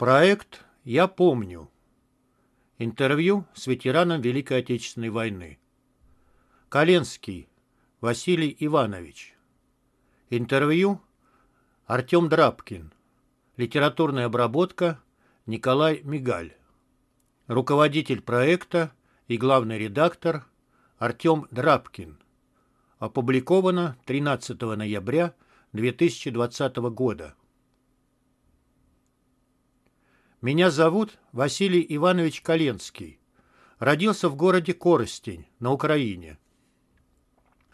Проект «Я помню». Интервью с ветераном Великой Отечественной войны. Коленский Василий Иванович. Интервью Артем Драбкин. Литературная обработка Николай Мигаль. Руководитель проекта и главный редактор Артем Драбкин. Опубликовано 13 ноября 2020 года. Меня зовут Василий Иванович Коленский. Родился в городе Коростень на Украине.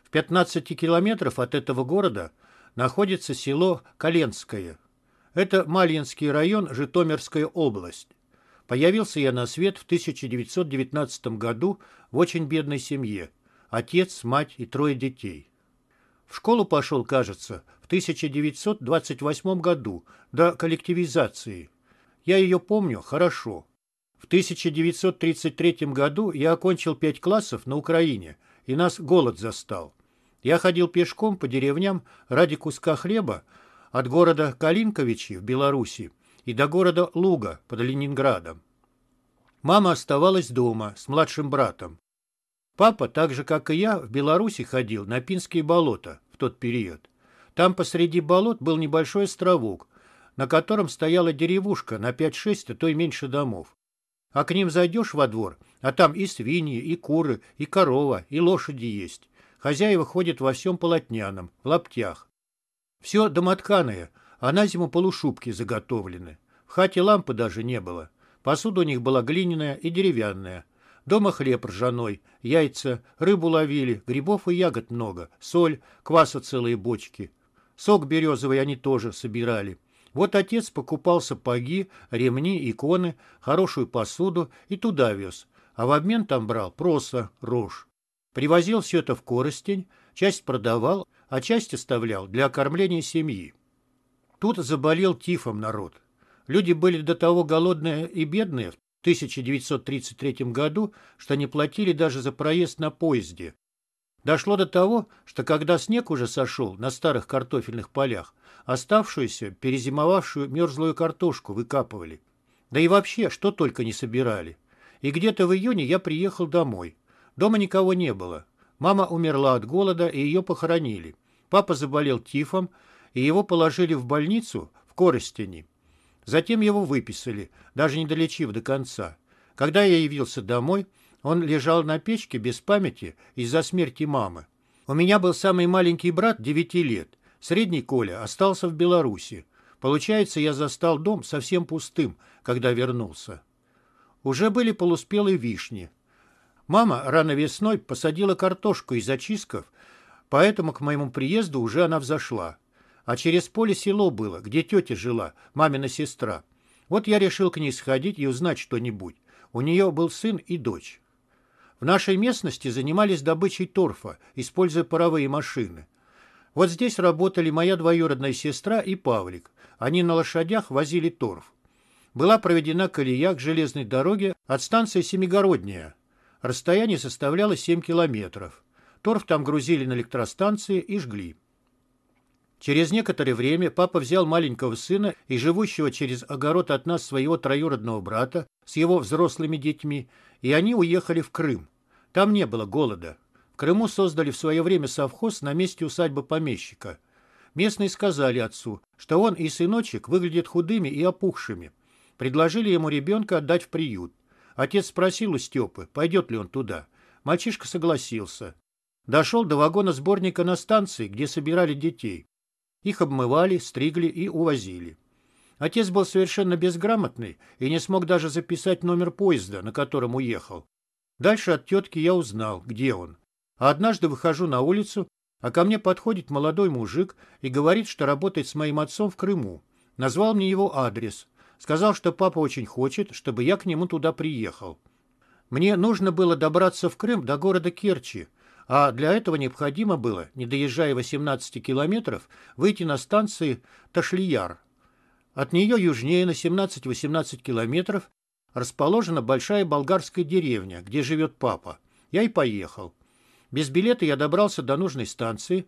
В 15 километров от этого города находится село Коленское. Это Малинский район, Житомирская область. Появился я на свет в 1919 году в очень бедной семье. Отец, мать и трое детей. В школу пошел, кажется, в 1928 году, до коллективизации – я ее помню хорошо. В 1933 году я окончил пять классов на Украине, и нас голод застал. Я ходил пешком по деревням ради куска хлеба от города Калинковичи в Беларуси и до города Луга под Ленинградом. Мама оставалась дома с младшим братом. Папа, так же как и я, в Беларуси ходил на Пинские болота в тот период. Там посреди болот был небольшой островок – на котором стояла деревушка на 5-6, а то и меньше домов. А к ним зайдешь во двор, а там и свиньи, и куры, и корова, и лошади есть. Хозяева ходят во всем полотняном, в лаптях. Все домотканое, а на зиму полушубки заготовлены. В хате лампы даже не было. Посуда у них была глиняная и деревянная. Дома хлеб ржаной, яйца, рыбу ловили, грибов и ягод много, соль, кваса целые бочки. Сок березовый они тоже собирали. Вот отец покупал сапоги, ремни, иконы, хорошую посуду и туда вез, а в обмен там брал просто рожь. Привозил все это в Коростень, часть продавал, а часть оставлял для кормления семьи. Тут заболел тифом народ. Люди были до того голодные и бедные в 1933 году, что не платили даже за проезд на поезде, Дошло до того, что когда снег уже сошел на старых картофельных полях, оставшуюся, перезимовавшую мерзлую картошку выкапывали. Да и вообще, что только не собирали. И где-то в июне я приехал домой. Дома никого не было. Мама умерла от голода, и ее похоронили. Папа заболел тифом, и его положили в больницу в Коростени. Затем его выписали, даже не долечив до конца. Когда я явился домой, он лежал на печке без памяти из-за смерти мамы. У меня был самый маленький брат 9 лет. Средний Коля остался в Беларуси. Получается, я застал дом совсем пустым, когда вернулся. Уже были полуспелые вишни. Мама рано весной посадила картошку из очистков, поэтому к моему приезду уже она взошла. А через поле село было, где тетя жила, мамина сестра. Вот я решил к ней сходить и узнать что-нибудь. У нее был сын и дочь. В нашей местности занимались добычей торфа, используя паровые машины. Вот здесь работали моя двоюродная сестра и Павлик. Они на лошадях возили торф. Была проведена колея к железной дороге от станции Семигородняя. Расстояние составляло 7 километров. Торф там грузили на электростанции и жгли. Через некоторое время папа взял маленького сына и живущего через огород от нас своего троюродного брата с его взрослыми детьми, и они уехали в Крым. Там не было голода. В Крыму создали в свое время совхоз на месте усадьбы помещика. Местные сказали отцу, что он и сыночек выглядят худыми и опухшими. Предложили ему ребенка отдать в приют. Отец спросил у Степы, пойдет ли он туда. Мальчишка согласился. Дошел до вагона сборника на станции, где собирали детей. Их обмывали, стригли и увозили. Отец был совершенно безграмотный и не смог даже записать номер поезда, на котором уехал. Дальше от тетки я узнал, где он. А однажды выхожу на улицу, а ко мне подходит молодой мужик и говорит, что работает с моим отцом в Крыму. Назвал мне его адрес. Сказал, что папа очень хочет, чтобы я к нему туда приехал. Мне нужно было добраться в Крым до города Керчи, а для этого необходимо было, не доезжая 18 километров, выйти на станции Ташлияр. От нее южнее на 17-18 километров расположена большая болгарская деревня, где живет папа. Я и поехал. Без билета я добрался до нужной станции,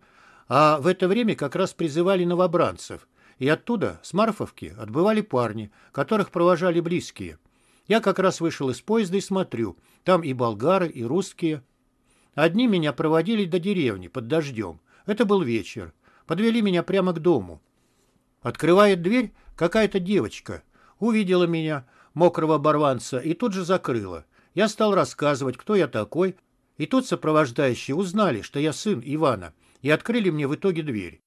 а в это время как раз призывали новобранцев. И оттуда, с Марфовки, отбывали парни, которых провожали близкие. Я как раз вышел из поезда и смотрю. Там и болгары, и русские. Одни меня проводили до деревни под дождем. Это был вечер. Подвели меня прямо к дому. Открывает дверь какая-то девочка. Увидела меня, мокрого оборванца, и тут же закрыла. Я стал рассказывать, кто я такой. И тут сопровождающие узнали, что я сын Ивана, и открыли мне в итоге дверь.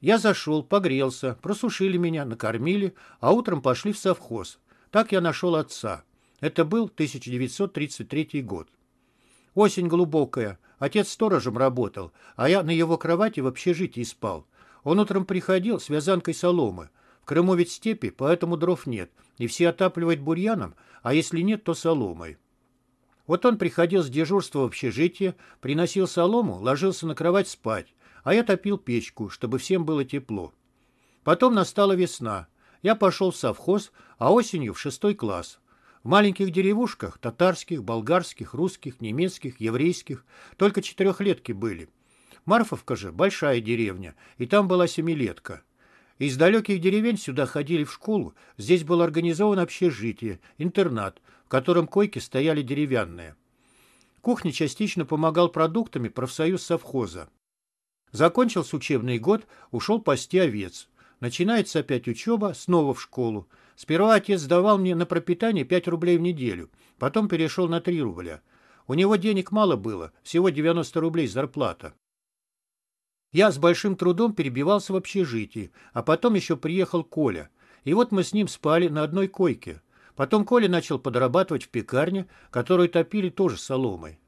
Я зашел, погрелся, просушили меня, накормили, а утром пошли в совхоз. Так я нашел отца. Это был 1933 год. Осень глубокая. Отец сторожем работал, а я на его кровати в общежитии спал. Он утром приходил с вязанкой соломы. В Крыму ведь степи, поэтому дров нет, и все отапливают бурьяном, а если нет, то соломой. Вот он приходил с дежурства в общежитие, приносил солому, ложился на кровать спать, а я топил печку, чтобы всем было тепло. Потом настала весна. Я пошел в совхоз, а осенью в шестой класс. В маленьких деревушках, татарских, болгарских, русских, немецких, еврейских, только четырехлетки были. Марфовка же – большая деревня, и там была семилетка. Из далеких деревень сюда ходили в школу, здесь было организовано общежитие, интернат, в котором койки стояли деревянные. Кухне частично помогал продуктами профсоюз совхоза. Закончился учебный год, ушел пасти овец. Начинается опять учеба, снова в школу. Сперва отец давал мне на пропитание 5 рублей в неделю, потом перешел на 3 рубля. У него денег мало было, всего 90 рублей зарплата. Я с большим трудом перебивался в общежитии, а потом еще приехал Коля. И вот мы с ним спали на одной койке. Потом Коля начал подрабатывать в пекарне, которую топили тоже соломой.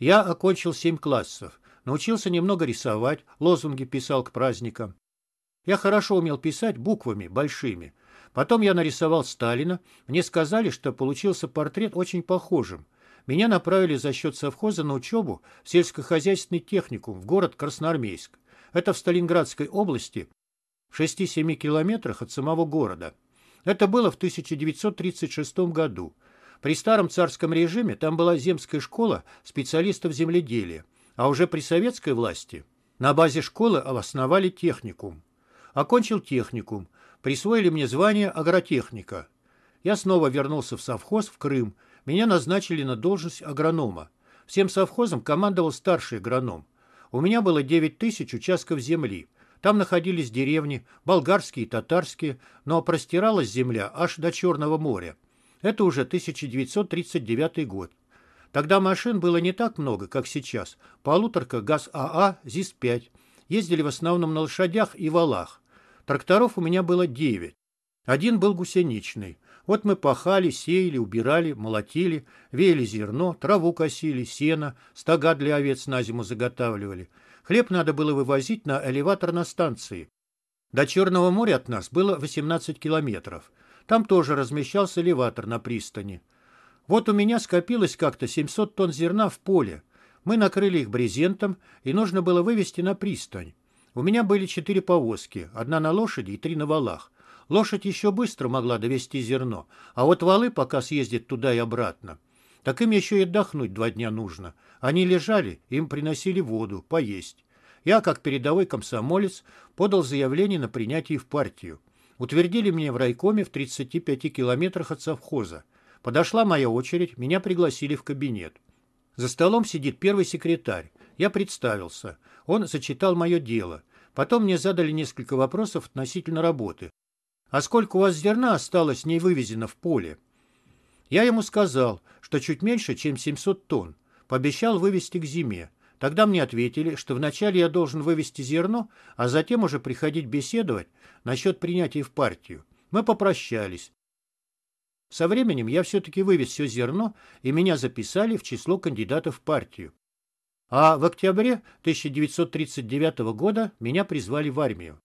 Я окончил семь классов. Научился немного рисовать, лозунги писал к праздникам. Я хорошо умел писать буквами, большими, Потом я нарисовал Сталина. Мне сказали, что получился портрет очень похожим. Меня направили за счет совхоза на учебу в сельскохозяйственный техникум в город Красноармейск. Это в Сталинградской области, в 6-7 километрах от самого города. Это было в 1936 году. При старом царском режиме там была земская школа специалистов земледелия, а уже при советской власти на базе школы основали техникум. Окончил техникум – присвоили мне звание агротехника. Я снова вернулся в совхоз в Крым. Меня назначили на должность агронома. Всем совхозом командовал старший агроном. У меня было 9 тысяч участков земли. Там находились деревни, болгарские, и татарские, но простиралась земля аж до Черного моря. Это уже 1939 год. Тогда машин было не так много, как сейчас. Полуторка ГАЗ-АА, ЗИС-5. Ездили в основном на лошадях и валах. Тракторов у меня было девять. Один был гусеничный. Вот мы пахали, сеяли, убирали, молотили, веяли зерно, траву косили, сено, стога для овец на зиму заготавливали. Хлеб надо было вывозить на элеватор на станции. До Черного моря от нас было 18 километров. Там тоже размещался элеватор на пристани. Вот у меня скопилось как-то 700 тонн зерна в поле. Мы накрыли их брезентом, и нужно было вывести на пристань. У меня были четыре повозки, одна на лошади и три на валах. Лошадь еще быстро могла довести зерно, а вот валы пока съездят туда и обратно. Так им еще и отдохнуть два дня нужно. Они лежали, им приносили воду, поесть. Я, как передовой комсомолец, подал заявление на принятие в партию. Утвердили меня в райкоме в 35 километрах от совхоза. Подошла моя очередь, меня пригласили в кабинет. За столом сидит первый секретарь. Я представился. Он сочитал мое дело. Потом мне задали несколько вопросов относительно работы. «А сколько у вас зерна осталось не вывезено в поле?» Я ему сказал, что чуть меньше, чем 700 тонн. Пообещал вывести к зиме. Тогда мне ответили, что вначале я должен вывести зерно, а затем уже приходить беседовать насчет принятия в партию. Мы попрощались. Со временем я все-таки вывез все зерно, и меня записали в число кандидатов в партию. А в октябре 1939 года меня призвали в армию.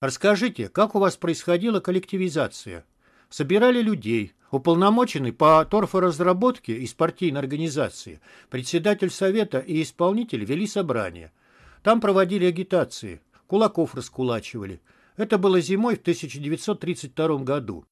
Расскажите, как у вас происходила коллективизация? Собирали людей, уполномоченный по торфоразработке из партийной организации, председатель совета и исполнитель вели собрание. Там проводили агитации, кулаков раскулачивали. Это было зимой в 1932 году.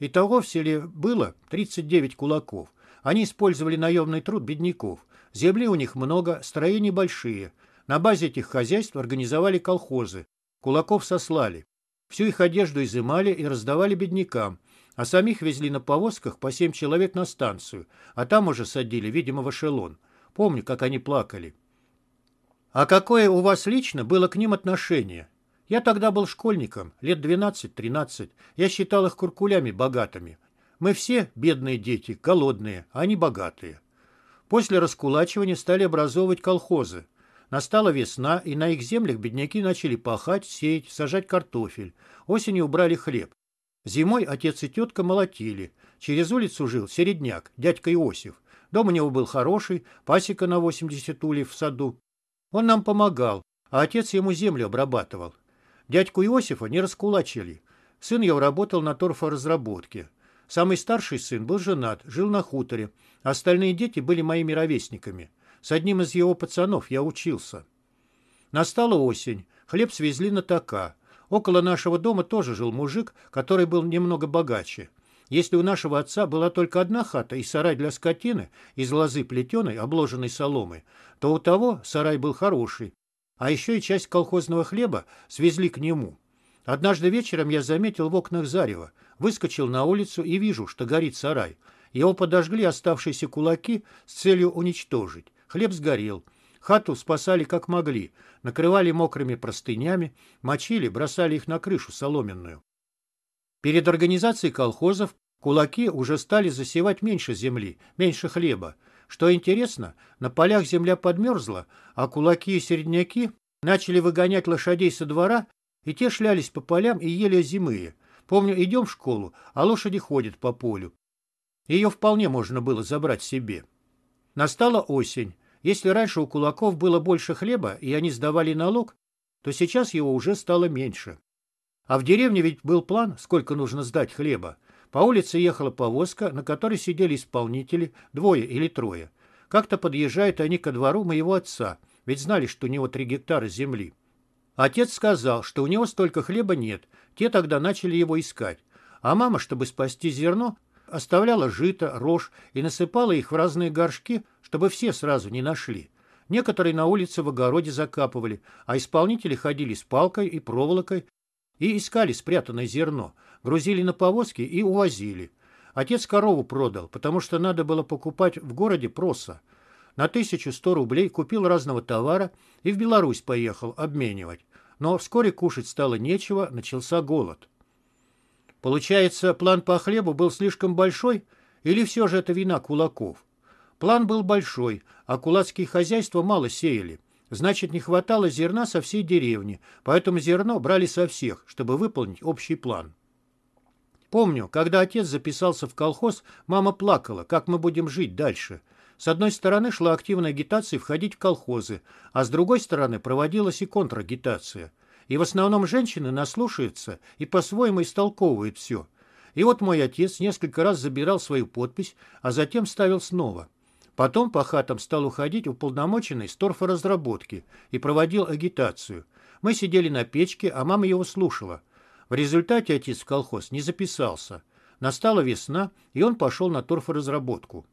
Итого в селе было 39 кулаков. Они использовали наемный труд бедняков, Земли у них много, строения большие. На базе этих хозяйств организовали колхозы. Кулаков сослали. Всю их одежду изымали и раздавали беднякам, а самих везли на повозках по семь человек на станцию, а там уже садили, видимо, в эшелон. Помню, как они плакали. А какое у вас лично было к ним отношение? Я тогда был школьником, лет 12-13. Я считал их куркулями богатыми. Мы все бедные дети, голодные, а они богатые. После раскулачивания стали образовывать колхозы. Настала весна, и на их землях бедняки начали пахать, сеять, сажать картофель. Осенью убрали хлеб. Зимой отец и тетка молотили. Через улицу жил середняк, дядька Иосиф. Дом у него был хороший, пасека на 80 улей в саду. Он нам помогал, а отец ему землю обрабатывал. Дядьку Иосифа не раскулачили. Сын его работал на торфоразработке. Самый старший сын был женат, жил на хуторе. Остальные дети были моими ровесниками. С одним из его пацанов я учился. Настала осень. Хлеб свезли на така. Около нашего дома тоже жил мужик, который был немного богаче. Если у нашего отца была только одна хата и сарай для скотины из лозы плетеной, обложенной соломой, то у того сарай был хороший. А еще и часть колхозного хлеба свезли к нему. Однажды вечером я заметил в окнах зарево. Выскочил на улицу и вижу, что горит сарай. Его подожгли оставшиеся кулаки с целью уничтожить. Хлеб сгорел. Хату спасали как могли. Накрывали мокрыми простынями, мочили, бросали их на крышу соломенную. Перед организацией колхозов кулаки уже стали засевать меньше земли, меньше хлеба. Что интересно, на полях земля подмерзла, а кулаки и середняки начали выгонять лошадей со двора, и те шлялись по полям и ели зимые. Помню, идем в школу, а лошади ходят по полю. Ее вполне можно было забрать себе. Настала осень. Если раньше у кулаков было больше хлеба, и они сдавали налог, то сейчас его уже стало меньше. А в деревне ведь был план, сколько нужно сдать хлеба. По улице ехала повозка, на которой сидели исполнители, двое или трое. Как-то подъезжают они ко двору моего отца, ведь знали, что у него три гектара земли. Отец сказал, что у него столько хлеба нет, те тогда начали его искать. А мама, чтобы спасти зерно, оставляла жито, рожь и насыпала их в разные горшки, чтобы все сразу не нашли. Некоторые на улице в огороде закапывали, а исполнители ходили с палкой и проволокой и искали спрятанное зерно, грузили на повозки и увозили. Отец корову продал, потому что надо было покупать в городе проса. На 1100 рублей купил разного товара и в Беларусь поехал обменивать но вскоре кушать стало нечего, начался голод. Получается, план по хлебу был слишком большой, или все же это вина кулаков? План был большой, а кулацкие хозяйства мало сеяли. Значит, не хватало зерна со всей деревни, поэтому зерно брали со всех, чтобы выполнить общий план. Помню, когда отец записался в колхоз, мама плакала, как мы будем жить дальше – с одной стороны шла активная агитация входить в колхозы, а с другой стороны проводилась и контрагитация. И в основном женщины наслушаются и по-своему истолковывают все. И вот мой отец несколько раз забирал свою подпись, а затем ставил снова. Потом по хатам стал уходить уполномоченный с торфоразработки и проводил агитацию. Мы сидели на печке, а мама его слушала. В результате отец в колхоз не записался. Настала весна, и он пошел на торфоразработку.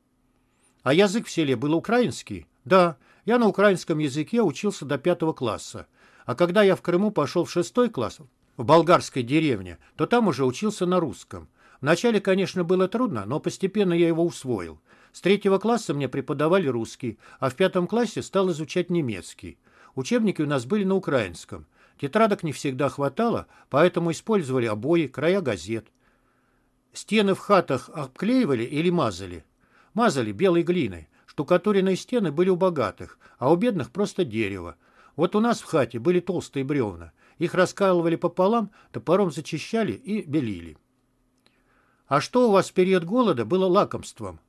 А язык в селе был украинский? Да, я на украинском языке учился до пятого класса. А когда я в Крыму пошел в шестой класс, в болгарской деревне, то там уже учился на русском. Вначале, конечно, было трудно, но постепенно я его усвоил. С третьего класса мне преподавали русский, а в пятом классе стал изучать немецкий. Учебники у нас были на украинском. Тетрадок не всегда хватало, поэтому использовали обои, края газет. Стены в хатах обклеивали или мазали? Мазали белой глиной. Штукатуренные стены были у богатых, а у бедных просто дерево. Вот у нас в хате были толстые бревна. Их раскалывали пополам, топором зачищали и белили. А что у вас в период голода было лакомством?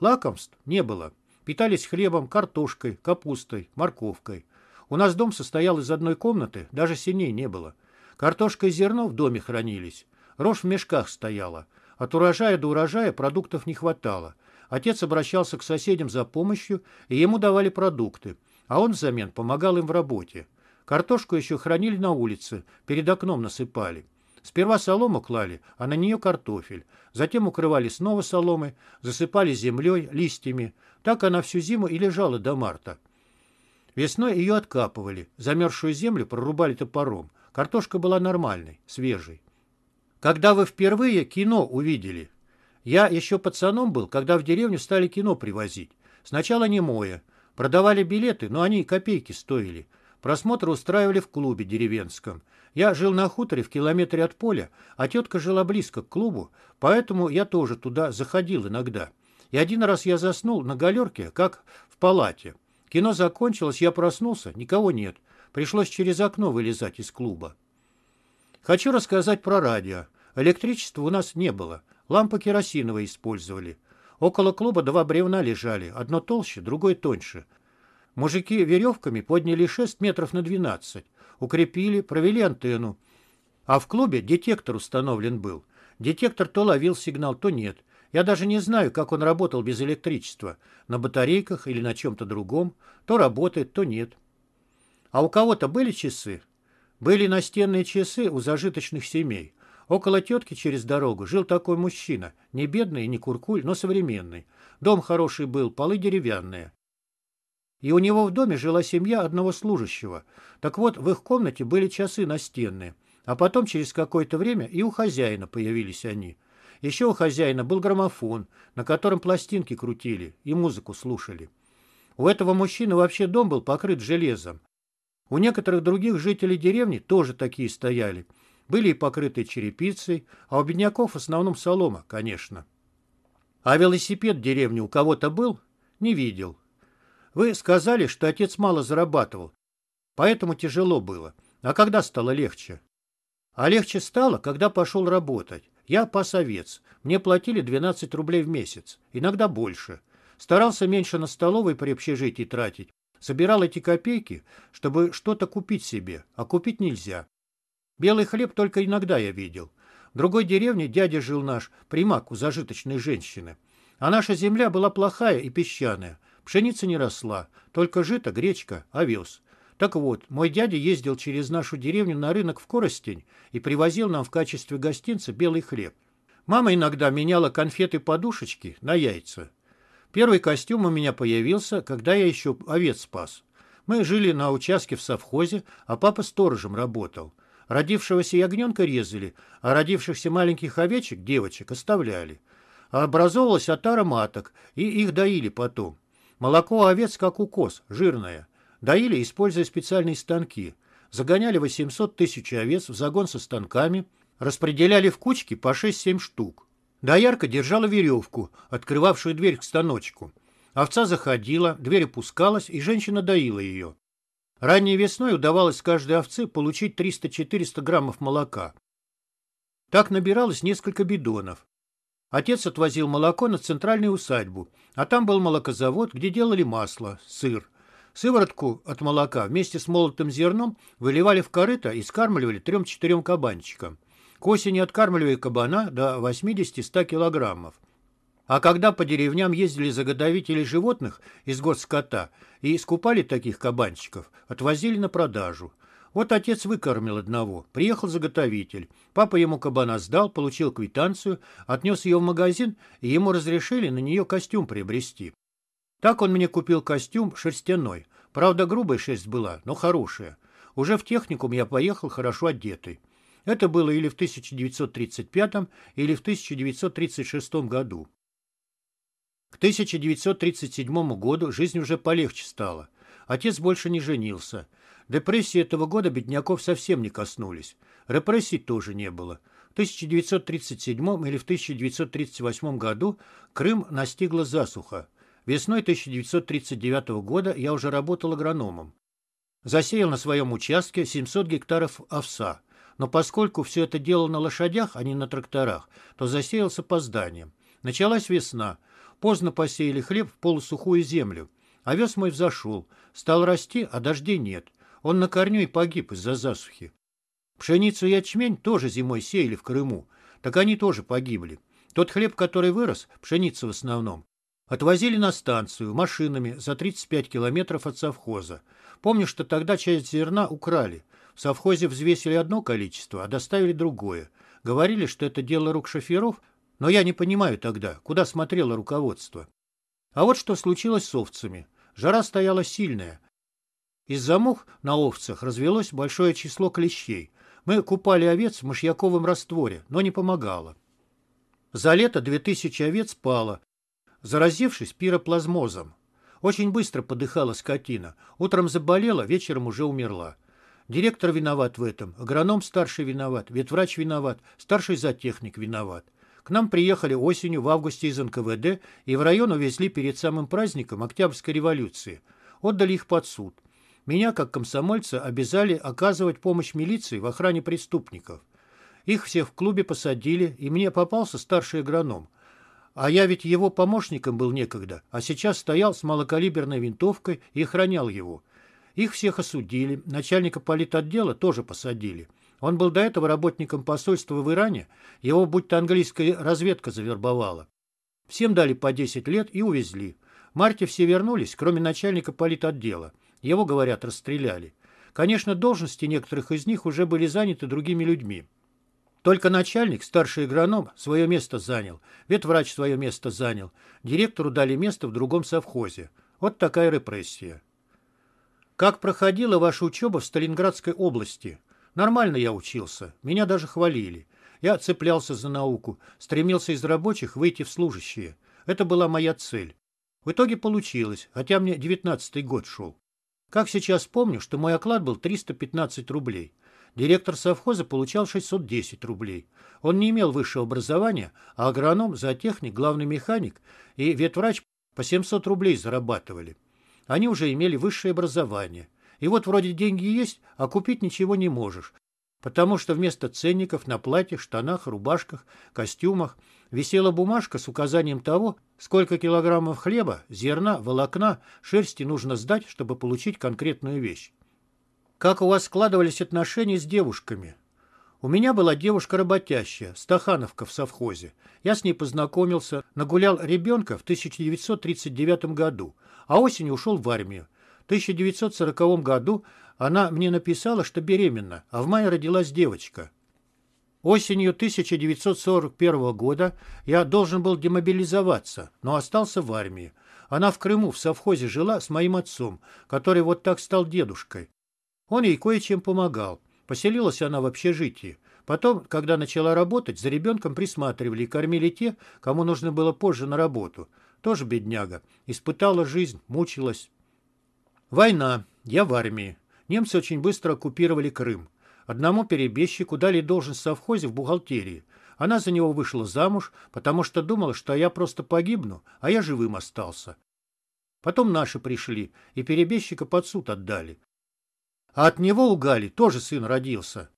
Лакомств не было. Питались хлебом, картошкой, капустой, морковкой. У нас дом состоял из одной комнаты, даже синей не было. Картошка и зерно в доме хранились. Рожь в мешках стояла. От урожая до урожая продуктов не хватало. Отец обращался к соседям за помощью, и ему давали продукты, а он взамен помогал им в работе. Картошку еще хранили на улице, перед окном насыпали. Сперва солому клали, а на нее картофель. Затем укрывали снова соломой, засыпали землей, листьями. Так она всю зиму и лежала до марта. Весной ее откапывали, замерзшую землю прорубали топором. Картошка была нормальной, свежей. Когда вы впервые кино увидели? Я еще пацаном был, когда в деревню стали кино привозить. Сначала немое. Продавали билеты, но они копейки стоили. Просмотр устраивали в клубе деревенском. Я жил на хуторе в километре от поля, а тетка жила близко к клубу, поэтому я тоже туда заходил иногда. И один раз я заснул на галерке, как в палате. Кино закончилось, я проснулся, никого нет. Пришлось через окно вылезать из клуба. Хочу рассказать про радио. Электричества у нас не было. Лампы керосиновые использовали. Около клуба два бревна лежали, одно толще, другое тоньше. Мужики веревками подняли 6 метров на 12, укрепили, провели антенну. А в клубе детектор установлен был. Детектор то ловил сигнал, то нет. Я даже не знаю, как он работал без электричества. На батарейках или на чем-то другом. То работает, то нет. А у кого-то были часы? Были настенные часы у зажиточных семей. Около тетки через дорогу жил такой мужчина, не бедный и не куркуль, но современный. Дом хороший был, полы деревянные. И у него в доме жила семья одного служащего. Так вот, в их комнате были часы настенные. А потом, через какое-то время, и у хозяина появились они. Еще у хозяина был граммофон, на котором пластинки крутили и музыку слушали. У этого мужчины вообще дом был покрыт железом. У некоторых других жителей деревни тоже такие стояли – были и покрыты черепицей, а у бедняков в основном солома, конечно. А велосипед в деревне у кого-то был? Не видел. Вы сказали, что отец мало зарабатывал, поэтому тяжело было. А когда стало легче? А легче стало, когда пошел работать. Я пасовец. Мне платили 12 рублей в месяц, иногда больше. Старался меньше на столовой при общежитии тратить. Собирал эти копейки, чтобы что-то купить себе, а купить нельзя. Белый хлеб только иногда я видел. В другой деревне дядя жил наш, примак у зажиточной женщины. А наша земля была плохая и песчаная. Пшеница не росла, только жито, гречка, овес. Так вот, мой дядя ездил через нашу деревню на рынок в Коростень и привозил нам в качестве гостинца белый хлеб. Мама иногда меняла конфеты-подушечки на яйца. Первый костюм у меня появился, когда я еще овец спас. Мы жили на участке в совхозе, а папа сторожем работал. Родившегося ягненка резали, а родившихся маленьких овечек, девочек, оставляли. А образовалась отара маток, и их доили потом. Молоко овец, как укос, жирное. Доили, используя специальные станки. Загоняли 800 тысяч овец в загон со станками, распределяли в кучки по 6-7 штук. Доярка держала веревку, открывавшую дверь к станочку. Овца заходила, дверь опускалась, и женщина доила ее. Ранней весной удавалось каждой овце получить 300-400 граммов молока. Так набиралось несколько бидонов. Отец отвозил молоко на центральную усадьбу, а там был молокозавод, где делали масло, сыр. Сыворотку от молока вместе с молотым зерном выливали в корыто и скармливали трем-четырем кабанчикам. К осени откармливали кабана до 80-100 килограммов. А когда по деревням ездили заготовители животных из госкота и искупали таких кабанчиков, отвозили на продажу. Вот отец выкормил одного. Приехал заготовитель. Папа ему кабана сдал, получил квитанцию, отнес ее в магазин, и ему разрешили на нее костюм приобрести. Так он мне купил костюм шерстяной. Правда, грубая шерсть была, но хорошая. Уже в техникум я поехал хорошо одетый. Это было или в 1935, или в 1936 году. К 1937 году жизнь уже полегче стала. Отец больше не женился. Депрессии этого года бедняков совсем не коснулись. Репрессий тоже не было. В 1937 или в 1938 году Крым настигла засуха. Весной 1939 года я уже работал агрономом. Засеял на своем участке 700 гектаров овса. Но поскольку все это делал на лошадях, а не на тракторах, то засеял с опозданием. Началась весна – Поздно посеяли хлеб в полусухую землю. Овес мой взошел. Стал расти, а дождей нет. Он на корню и погиб из-за засухи. Пшеницу и ячмень тоже зимой сеяли в Крыму. Так они тоже погибли. Тот хлеб, который вырос, пшеница в основном, отвозили на станцию машинами за 35 километров от совхоза. Помню, что тогда часть зерна украли. В совхозе взвесили одно количество, а доставили другое. Говорили, что это дело рук шоферов, но я не понимаю тогда, куда смотрело руководство. А вот что случилось с овцами. Жара стояла сильная. Из-за мух на овцах развелось большое число клещей. Мы купали овец в мышьяковом растворе, но не помогало. За лето 2000 овец пало, заразившись пироплазмозом. Очень быстро подыхала скотина. Утром заболела, вечером уже умерла. Директор виноват в этом, агроном старший виноват, ветврач виноват, старший зоотехник виноват. К нам приехали осенью в августе из НКВД и в район увезли перед самым праздником Октябрьской революции. Отдали их под суд. Меня, как комсомольца, обязали оказывать помощь милиции в охране преступников. Их всех в клубе посадили, и мне попался старший агроном. А я ведь его помощником был некогда, а сейчас стоял с малокалиберной винтовкой и охранял его. Их всех осудили, начальника политотдела тоже посадили. Он был до этого работником посольства в Иране, его будто английская разведка завербовала. Всем дали по 10 лет и увезли. В марте все вернулись, кроме начальника политотдела. Его, говорят, расстреляли. Конечно, должности некоторых из них уже были заняты другими людьми. Только начальник, старший агроном, свое место занял, ветврач свое место занял, директору дали место в другом совхозе. Вот такая репрессия. Как проходила ваша учеба в Сталинградской области? Нормально я учился, меня даже хвалили. Я цеплялся за науку, стремился из рабочих выйти в служащие. Это была моя цель. В итоге получилось, хотя мне девятнадцатый год шел. Как сейчас помню, что мой оклад был 315 рублей. Директор совхоза получал 610 рублей. Он не имел высшего образования, а агроном, зоотехник, главный механик и ветврач по 700 рублей зарабатывали. Они уже имели высшее образование – и вот вроде деньги есть, а купить ничего не можешь, потому что вместо ценников на платьях, штанах, рубашках, костюмах висела бумажка с указанием того, сколько килограммов хлеба, зерна, волокна, шерсти нужно сдать, чтобы получить конкретную вещь. Как у вас складывались отношения с девушками? У меня была девушка работящая, Стахановка в совхозе. Я с ней познакомился, нагулял ребенка в 1939 году, а осенью ушел в армию. 1940 году она мне написала, что беременна, а в мае родилась девочка. Осенью 1941 года я должен был демобилизоваться, но остался в армии. Она в Крыму в совхозе жила с моим отцом, который вот так стал дедушкой. Он ей кое-чем помогал. Поселилась она в общежитии. Потом, когда начала работать, за ребенком присматривали и кормили те, кому нужно было позже на работу. Тоже бедняга. Испытала жизнь, мучилась. Война. Я в армии. Немцы очень быстро оккупировали Крым. Одному перебежчику дали должность в совхозе в бухгалтерии. Она за него вышла замуж, потому что думала, что я просто погибну, а я живым остался. Потом наши пришли, и перебежчика под суд отдали. А от него у Гали тоже сын родился.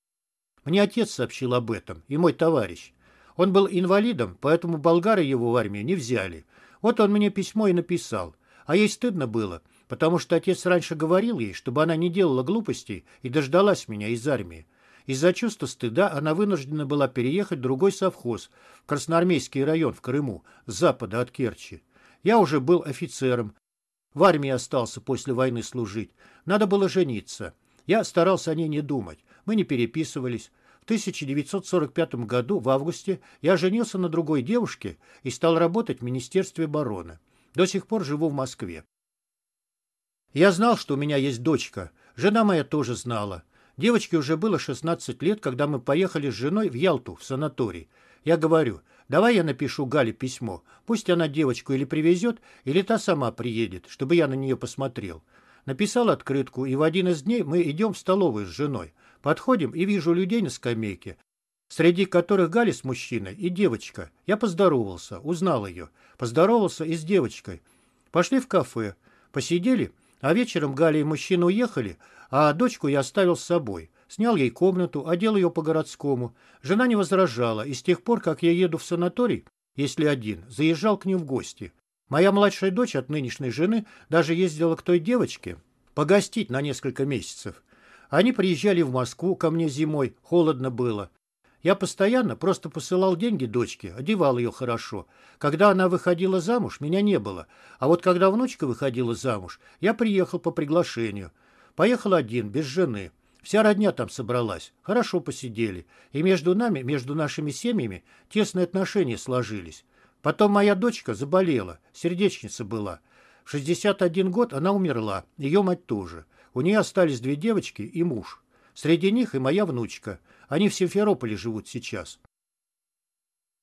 Мне отец сообщил об этом, и мой товарищ. Он был инвалидом, поэтому болгары его в армию не взяли. Вот он мне письмо и написал. А ей стыдно было — потому что отец раньше говорил ей, чтобы она не делала глупостей и дождалась меня из армии. Из-за чувства стыда она вынуждена была переехать в другой совхоз, в Красноармейский район в Крыму, с запада от Керчи. Я уже был офицером. В армии остался после войны служить. Надо было жениться. Я старался о ней не думать. Мы не переписывались. В 1945 году, в августе, я женился на другой девушке и стал работать в Министерстве обороны. До сих пор живу в Москве. Я знал, что у меня есть дочка. Жена моя тоже знала. Девочке уже было 16 лет, когда мы поехали с женой в Ялту, в санаторий. Я говорю, давай я напишу Гале письмо. Пусть она девочку или привезет, или та сама приедет, чтобы я на нее посмотрел. Написал открытку, и в один из дней мы идем в столовую с женой. Подходим и вижу людей на скамейке, среди которых Галя с мужчиной и девочка. Я поздоровался, узнал ее. Поздоровался и с девочкой. Пошли в кафе. Посидели а вечером Галя и мужчина уехали, а дочку я оставил с собой. Снял ей комнату, одел ее по-городскому. Жена не возражала, и с тех пор, как я еду в санаторий, если один, заезжал к ним в гости. Моя младшая дочь от нынешней жены даже ездила к той девочке погостить на несколько месяцев. Они приезжали в Москву ко мне зимой, холодно было. Я постоянно просто посылал деньги дочке, одевал ее хорошо. Когда она выходила замуж, меня не было. А вот когда внучка выходила замуж, я приехал по приглашению. Поехал один, без жены. Вся родня там собралась, хорошо посидели. И между нами, между нашими семьями, тесные отношения сложились. Потом моя дочка заболела, сердечница была. В 61 год она умерла, ее мать тоже. У нее остались две девочки и муж. Среди них и моя внучка. Они в Симферополе живут сейчас.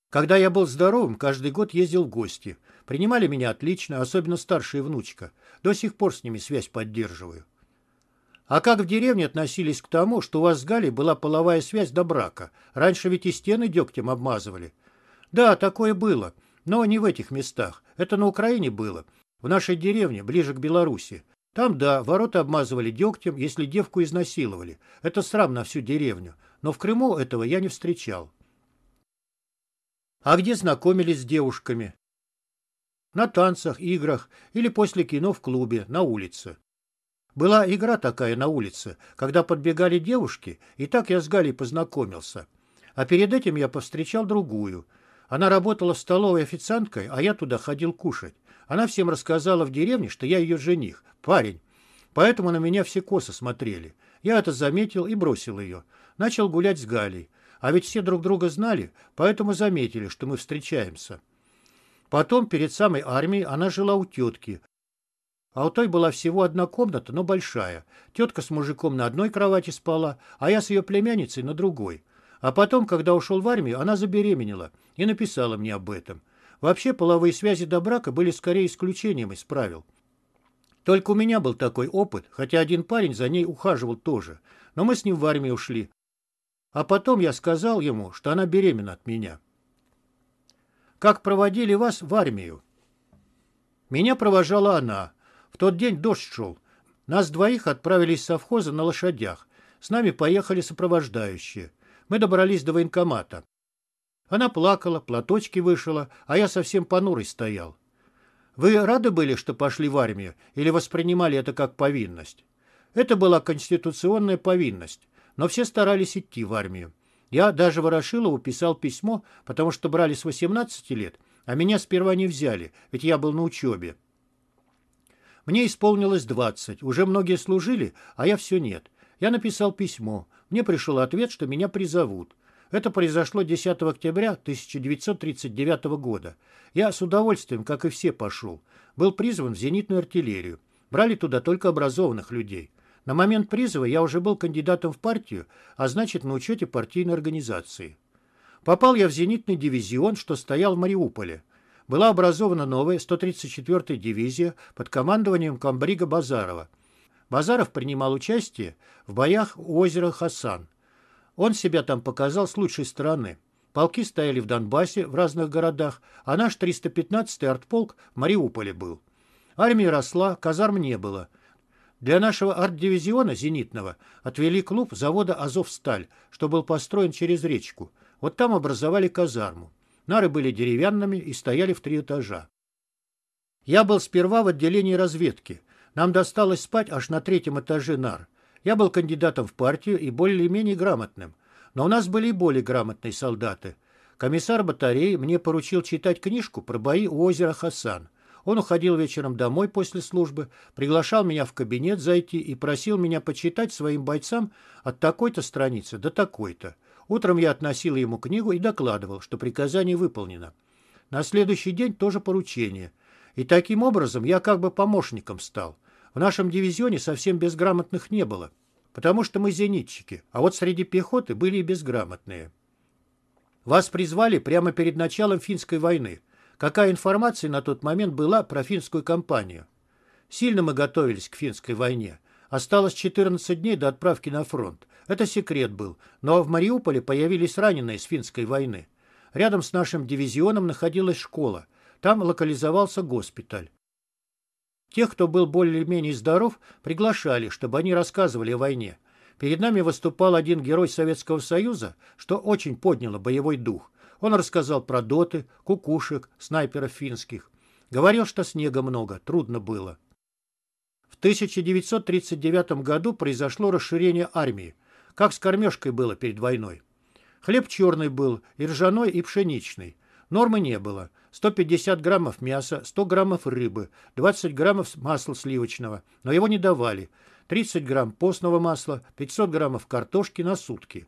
Когда я был здоровым, каждый год ездил в гости. Принимали меня отлично, особенно старшая внучка. До сих пор с ними связь поддерживаю. А как в деревне относились к тому, что у вас с Галей была половая связь до брака? Раньше ведь и стены дегтем обмазывали. Да, такое было, но не в этих местах. Это на Украине было, в нашей деревне, ближе к Беларуси. Там, да, ворота обмазывали дегтем, если девку изнасиловали. Это срам на всю деревню. Но в Крыму этого я не встречал. А где знакомились с девушками? На танцах, играх или после кино в клубе, на улице. Была игра такая на улице, когда подбегали девушки, и так я с Галей познакомился. А перед этим я повстречал другую. Она работала столовой официанткой, а я туда ходил кушать. Она всем рассказала в деревне, что я ее жених, парень. Поэтому на меня все косо смотрели. Я это заметил и бросил ее. Начал гулять с Галей. А ведь все друг друга знали, поэтому заметили, что мы встречаемся. Потом, перед самой армией, она жила у тетки. А у той была всего одна комната, но большая. Тетка с мужиком на одной кровати спала, а я с ее племянницей на другой. А потом, когда ушел в армию, она забеременела и написала мне об этом. Вообще, половые связи до брака были скорее исключением из правил. Только у меня был такой опыт, хотя один парень за ней ухаживал тоже, но мы с ним в армию ушли. А потом я сказал ему, что она беременна от меня. Как проводили вас в армию? Меня провожала она. В тот день дождь шел. Нас двоих отправили из совхоза на лошадях. С нами поехали сопровождающие. Мы добрались до военкомата. Она плакала, платочки вышила, а я совсем понурый стоял. Вы рады были, что пошли в армию, или воспринимали это как повинность? Это была конституционная повинность, но все старались идти в армию. Я даже Ворошилову писал письмо, потому что брали с 18 лет, а меня сперва не взяли, ведь я был на учебе. Мне исполнилось 20, уже многие служили, а я все нет. Я написал письмо, мне пришел ответ, что меня призовут. Это произошло 10 октября 1939 года. Я с удовольствием, как и все, пошел. Был призван в зенитную артиллерию. Брали туда только образованных людей. На момент призыва я уже был кандидатом в партию, а значит на учете партийной организации. Попал я в зенитный дивизион, что стоял в Мариуполе. Была образована новая 134-я дивизия под командованием комбрига Базарова. Базаров принимал участие в боях у озера Хасан – он себя там показал с лучшей стороны. Полки стояли в Донбассе, в разных городах, а наш 315-й артполк в Мариуполе был. Армия росла, казарм не было. Для нашего арт-дивизиона зенитного отвели клуб завода «Азовсталь», что был построен через речку. Вот там образовали казарму. Нары были деревянными и стояли в три этажа. Я был сперва в отделении разведки. Нам досталось спать аж на третьем этаже нар. Я был кандидатом в партию и более-менее грамотным. Но у нас были и более грамотные солдаты. Комиссар батареи мне поручил читать книжку про бои у озера Хасан. Он уходил вечером домой после службы, приглашал меня в кабинет зайти и просил меня почитать своим бойцам от такой-то страницы до такой-то. Утром я относил ему книгу и докладывал, что приказание выполнено. На следующий день тоже поручение. И таким образом я как бы помощником стал – в нашем дивизионе совсем безграмотных не было, потому что мы зенитчики, а вот среди пехоты были и безграмотные. Вас призвали прямо перед началом финской войны. Какая информация на тот момент была про финскую кампанию? Сильно мы готовились к финской войне. Осталось 14 дней до отправки на фронт. Это секрет был, но в Мариуполе появились раненые с финской войны. Рядом с нашим дивизионом находилась школа. Там локализовался госпиталь. Тех, кто был более-менее здоров, приглашали, чтобы они рассказывали о войне. Перед нами выступал один герой Советского Союза, что очень подняло боевой дух. Он рассказал про доты, кукушек, снайперов финских. Говорил, что снега много, трудно было. В 1939 году произошло расширение армии. Как с кормежкой было перед войной. Хлеб черный был, и ржаной, и пшеничный. Нормы не было. 150 граммов мяса, 100 граммов рыбы, 20 граммов масла сливочного, но его не давали, 30 грамм постного масла, 500 граммов картошки на сутки.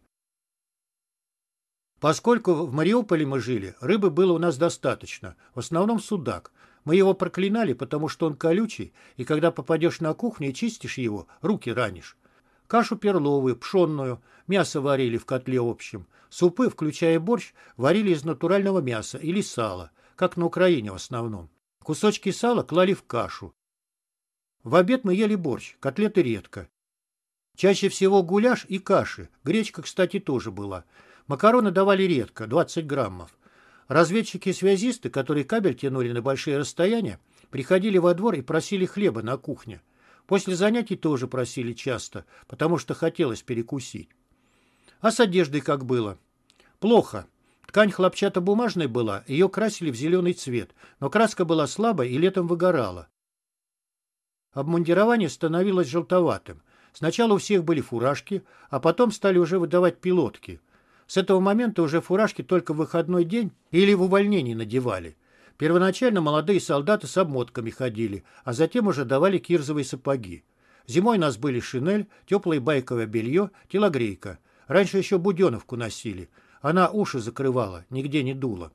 Поскольку в Мариуполе мы жили, рыбы было у нас достаточно, в основном судак. Мы его проклинали, потому что он колючий, и когда попадешь на кухню и чистишь его, руки ранишь. Кашу перловую, пшенную, мясо варили в котле общем. Супы, включая борщ, варили из натурального мяса или сала – как на Украине в основном. Кусочки сала клали в кашу. В обед мы ели борщ, котлеты редко. Чаще всего гуляш и каши. Гречка, кстати, тоже была. Макароны давали редко, 20 граммов. Разведчики-связисты, которые кабель тянули на большие расстояния, приходили во двор и просили хлеба на кухне. После занятий тоже просили часто, потому что хотелось перекусить. А с одеждой как было? Плохо. Ткань хлопчатобумажной была, ее красили в зеленый цвет, но краска была слабая и летом выгорала. Обмундирование становилось желтоватым. Сначала у всех были фуражки, а потом стали уже выдавать пилотки. С этого момента уже фуражки только в выходной день или в увольнении надевали. Первоначально молодые солдаты с обмотками ходили, а затем уже давали кирзовые сапоги. Зимой у нас были шинель, теплое байковое белье, телогрейка. Раньше еще буденовку носили – она уши закрывала, нигде не дула.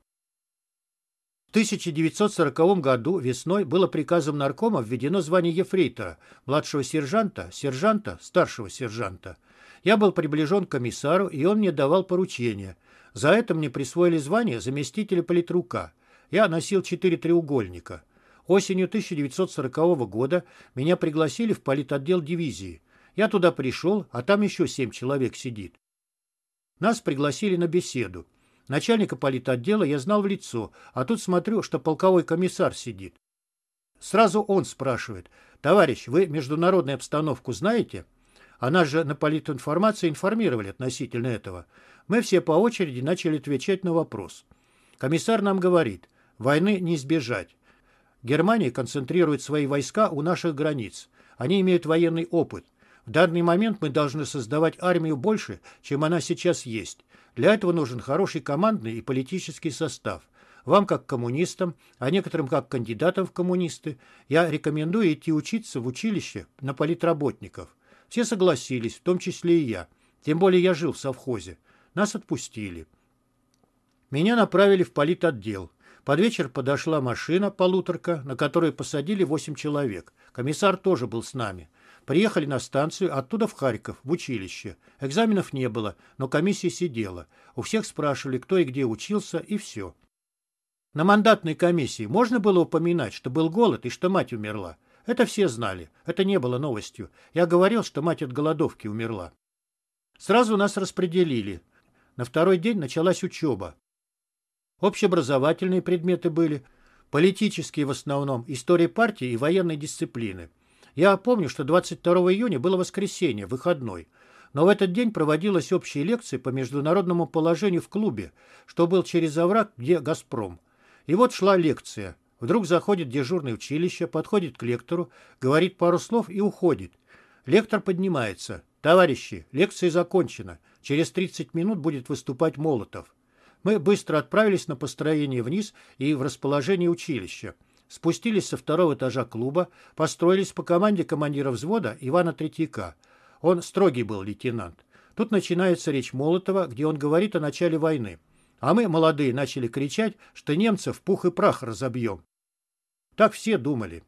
В 1940 году весной было приказом наркома введено звание ефрейтора, младшего сержанта, сержанта, старшего сержанта. Я был приближен к комиссару, и он мне давал поручение. За это мне присвоили звание заместителя политрука. Я носил четыре треугольника. Осенью 1940 года меня пригласили в политотдел дивизии. Я туда пришел, а там еще семь человек сидит. Нас пригласили на беседу. Начальника политотдела я знал в лицо, а тут смотрю, что полковой комиссар сидит. Сразу он спрашивает, «Товарищ, вы международную обстановку знаете?» Она же на политинформации информировали относительно этого. Мы все по очереди начали отвечать на вопрос. Комиссар нам говорит, войны не избежать. Германия концентрирует свои войска у наших границ. Они имеют военный опыт – в данный момент мы должны создавать армию больше, чем она сейчас есть. Для этого нужен хороший командный и политический состав. Вам как коммунистам, а некоторым как кандидатам в коммунисты, я рекомендую идти учиться в училище на политработников. Все согласились, в том числе и я. Тем более я жил в совхозе. Нас отпустили. Меня направили в политотдел. Под вечер подошла машина, полуторка, на которой посадили восемь человек. Комиссар тоже был с нами. Приехали на станцию, оттуда в Харьков, в училище. Экзаменов не было, но комиссия сидела. У всех спрашивали, кто и где учился, и все. На мандатной комиссии можно было упоминать, что был голод и что мать умерла. Это все знали, это не было новостью. Я говорил, что мать от голодовки умерла. Сразу нас распределили. На второй день началась учеба. Общеобразовательные предметы были, политические в основном, история партии и военной дисциплины. Я помню, что 22 июня было воскресенье, выходной. Но в этот день проводилась общая лекция по международному положению в клубе, что был через овраг, где «Газпром». И вот шла лекция. Вдруг заходит дежурный училище, подходит к лектору, говорит пару слов и уходит. Лектор поднимается. «Товарищи, лекция закончена. Через 30 минут будет выступать Молотов». Мы быстро отправились на построение вниз и в расположение училища спустились со второго этажа клуба, построились по команде командира взвода Ивана Третьяка. Он строгий был лейтенант. Тут начинается речь Молотова, где он говорит о начале войны. А мы, молодые, начали кричать, что немцев пух и прах разобьем. Так все думали.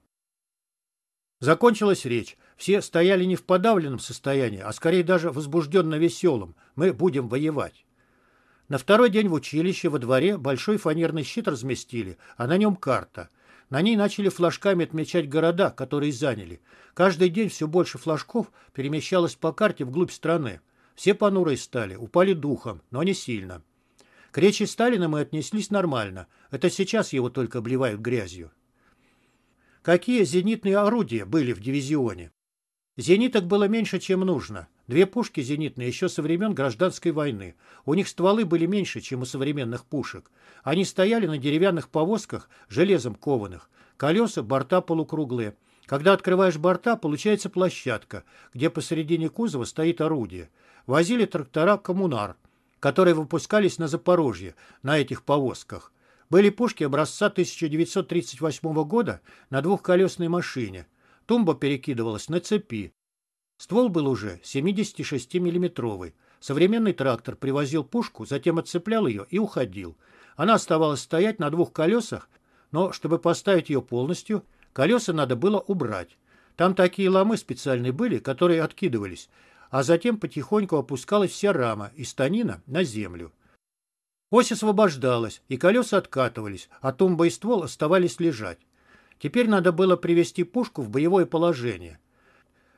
Закончилась речь. Все стояли не в подавленном состоянии, а скорее даже возбужденно веселом. Мы будем воевать. На второй день в училище во дворе большой фанерный щит разместили, а на нем карта – на ней начали флажками отмечать города, которые заняли. Каждый день все больше флажков перемещалось по карте вглубь страны. Все понурые стали, упали духом, но не сильно. К речи Сталина мы отнеслись нормально. Это сейчас его только обливают грязью. Какие зенитные орудия были в дивизионе? Зениток было меньше, чем нужно. Две пушки зенитные еще со времен гражданской войны. У них стволы были меньше, чем у современных пушек. Они стояли на деревянных повозках, железом кованых. Колеса, борта полукруглые. Когда открываешь борта, получается площадка, где посередине кузова стоит орудие. Возили трактора «Коммунар», которые выпускались на Запорожье на этих повозках. Были пушки образца 1938 года на двухколесной машине. Тумба перекидывалась на цепи. Ствол был уже 76-миллиметровый. Современный трактор привозил пушку, затем отцеплял ее и уходил. Она оставалась стоять на двух колесах, но чтобы поставить ее полностью, колеса надо было убрать. Там такие ломы специальные были, которые откидывались, а затем потихоньку опускалась вся рама и станина на землю. Ось освобождалась, и колеса откатывались, а тумба и ствол оставались лежать. Теперь надо было привести пушку в боевое положение –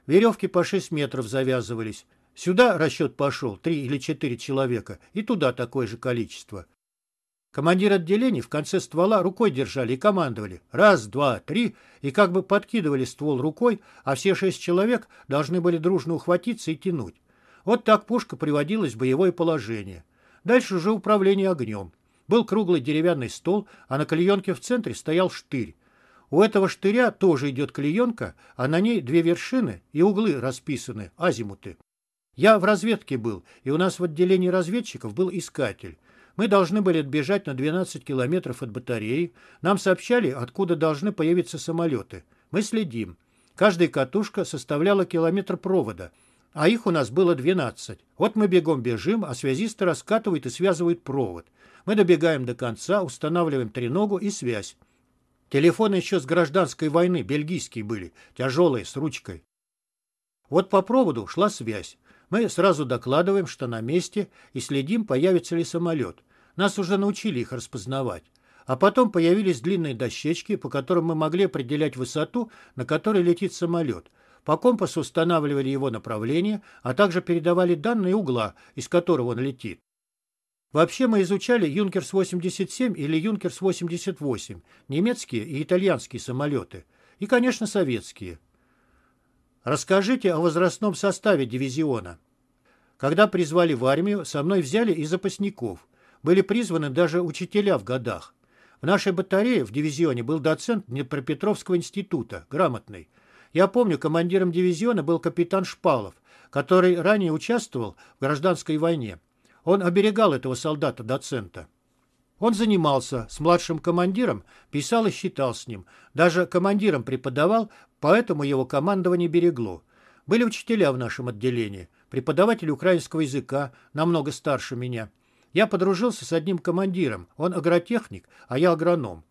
Веревки по 6 метров завязывались. Сюда расчет пошел, три или четыре человека, и туда такое же количество. Командир отделения в конце ствола рукой держали и командовали. Раз, два, три, и как бы подкидывали ствол рукой, а все шесть человек должны были дружно ухватиться и тянуть. Вот так пушка приводилась в боевое положение. Дальше уже управление огнем. Был круглый деревянный стол, а на клеенке в центре стоял штырь. У этого штыря тоже идет клеенка, а на ней две вершины и углы расписаны, азимуты. Я в разведке был, и у нас в отделении разведчиков был искатель. Мы должны были отбежать на 12 километров от батареи. Нам сообщали, откуда должны появиться самолеты. Мы следим. Каждая катушка составляла километр провода, а их у нас было 12. Вот мы бегом бежим, а связисты раскатывают и связывают провод. Мы добегаем до конца, устанавливаем треногу и связь. Телефоны еще с гражданской войны бельгийские были, тяжелые, с ручкой. Вот по проводу шла связь. Мы сразу докладываем, что на месте, и следим, появится ли самолет. Нас уже научили их распознавать. А потом появились длинные дощечки, по которым мы могли определять высоту, на которой летит самолет. По компасу устанавливали его направление, а также передавали данные угла, из которого он летит. Вообще мы изучали Юнкерс-87 или Юнкерс-88, немецкие и итальянские самолеты, и, конечно, советские. Расскажите о возрастном составе дивизиона. Когда призвали в армию, со мной взяли и запасников. Были призваны даже учителя в годах. В нашей батарее в дивизионе был доцент Днепропетровского института, грамотный. Я помню, командиром дивизиона был капитан Шпалов, который ранее участвовал в гражданской войне. Он оберегал этого солдата-доцента. Он занимался с младшим командиром, писал и считал с ним. Даже командиром преподавал, поэтому его командование берегло. Были учителя в нашем отделении, преподаватель украинского языка, намного старше меня. Я подружился с одним командиром, он агротехник, а я агроном.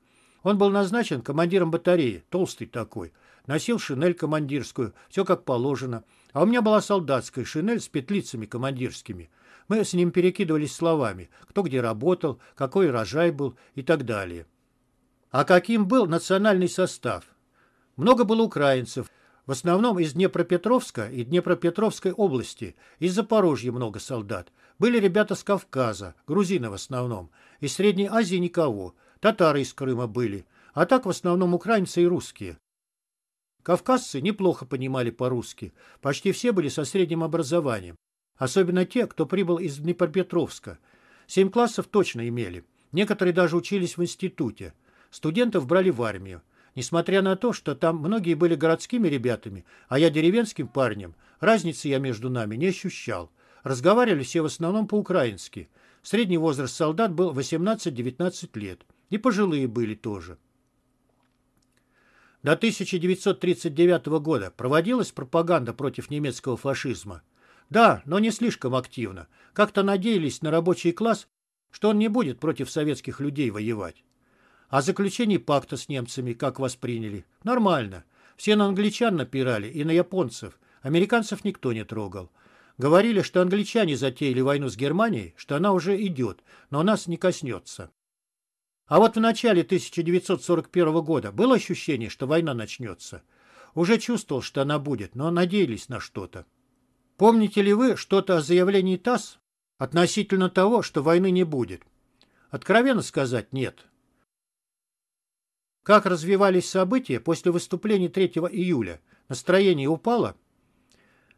Он был назначен командиром батареи, толстый такой. Носил шинель командирскую, все как положено. А у меня была солдатская шинель с петлицами командирскими – мы с ним перекидывались словами, кто где работал, какой рожай был и так далее. А каким был национальный состав? Много было украинцев, в основном из Днепропетровска и Днепропетровской области, из Запорожья много солдат. Были ребята с Кавказа, грузины в основном, из Средней Азии никого, татары из Крыма были, а так в основном украинцы и русские. Кавказцы неплохо понимали по-русски, почти все были со средним образованием особенно те, кто прибыл из Днепропетровска. Семь классов точно имели. Некоторые даже учились в институте. Студентов брали в армию. Несмотря на то, что там многие были городскими ребятами, а я деревенским парнем, разницы я между нами не ощущал. Разговаривали все в основном по-украински. Средний возраст солдат был 18-19 лет. И пожилые были тоже. До 1939 года проводилась пропаганда против немецкого фашизма. Да, но не слишком активно. Как-то надеялись на рабочий класс, что он не будет против советских людей воевать. А заключение пакта с немцами как восприняли? Нормально. Все на англичан напирали и на японцев. Американцев никто не трогал. Говорили, что англичане затеяли войну с Германией, что она уже идет, но нас не коснется. А вот в начале 1941 года было ощущение, что война начнется. Уже чувствовал, что она будет, но надеялись на что-то. Помните ли вы что-то о заявлении ТАСС относительно того, что войны не будет? Откровенно сказать, нет. Как развивались события после выступления 3 июля? Настроение упало?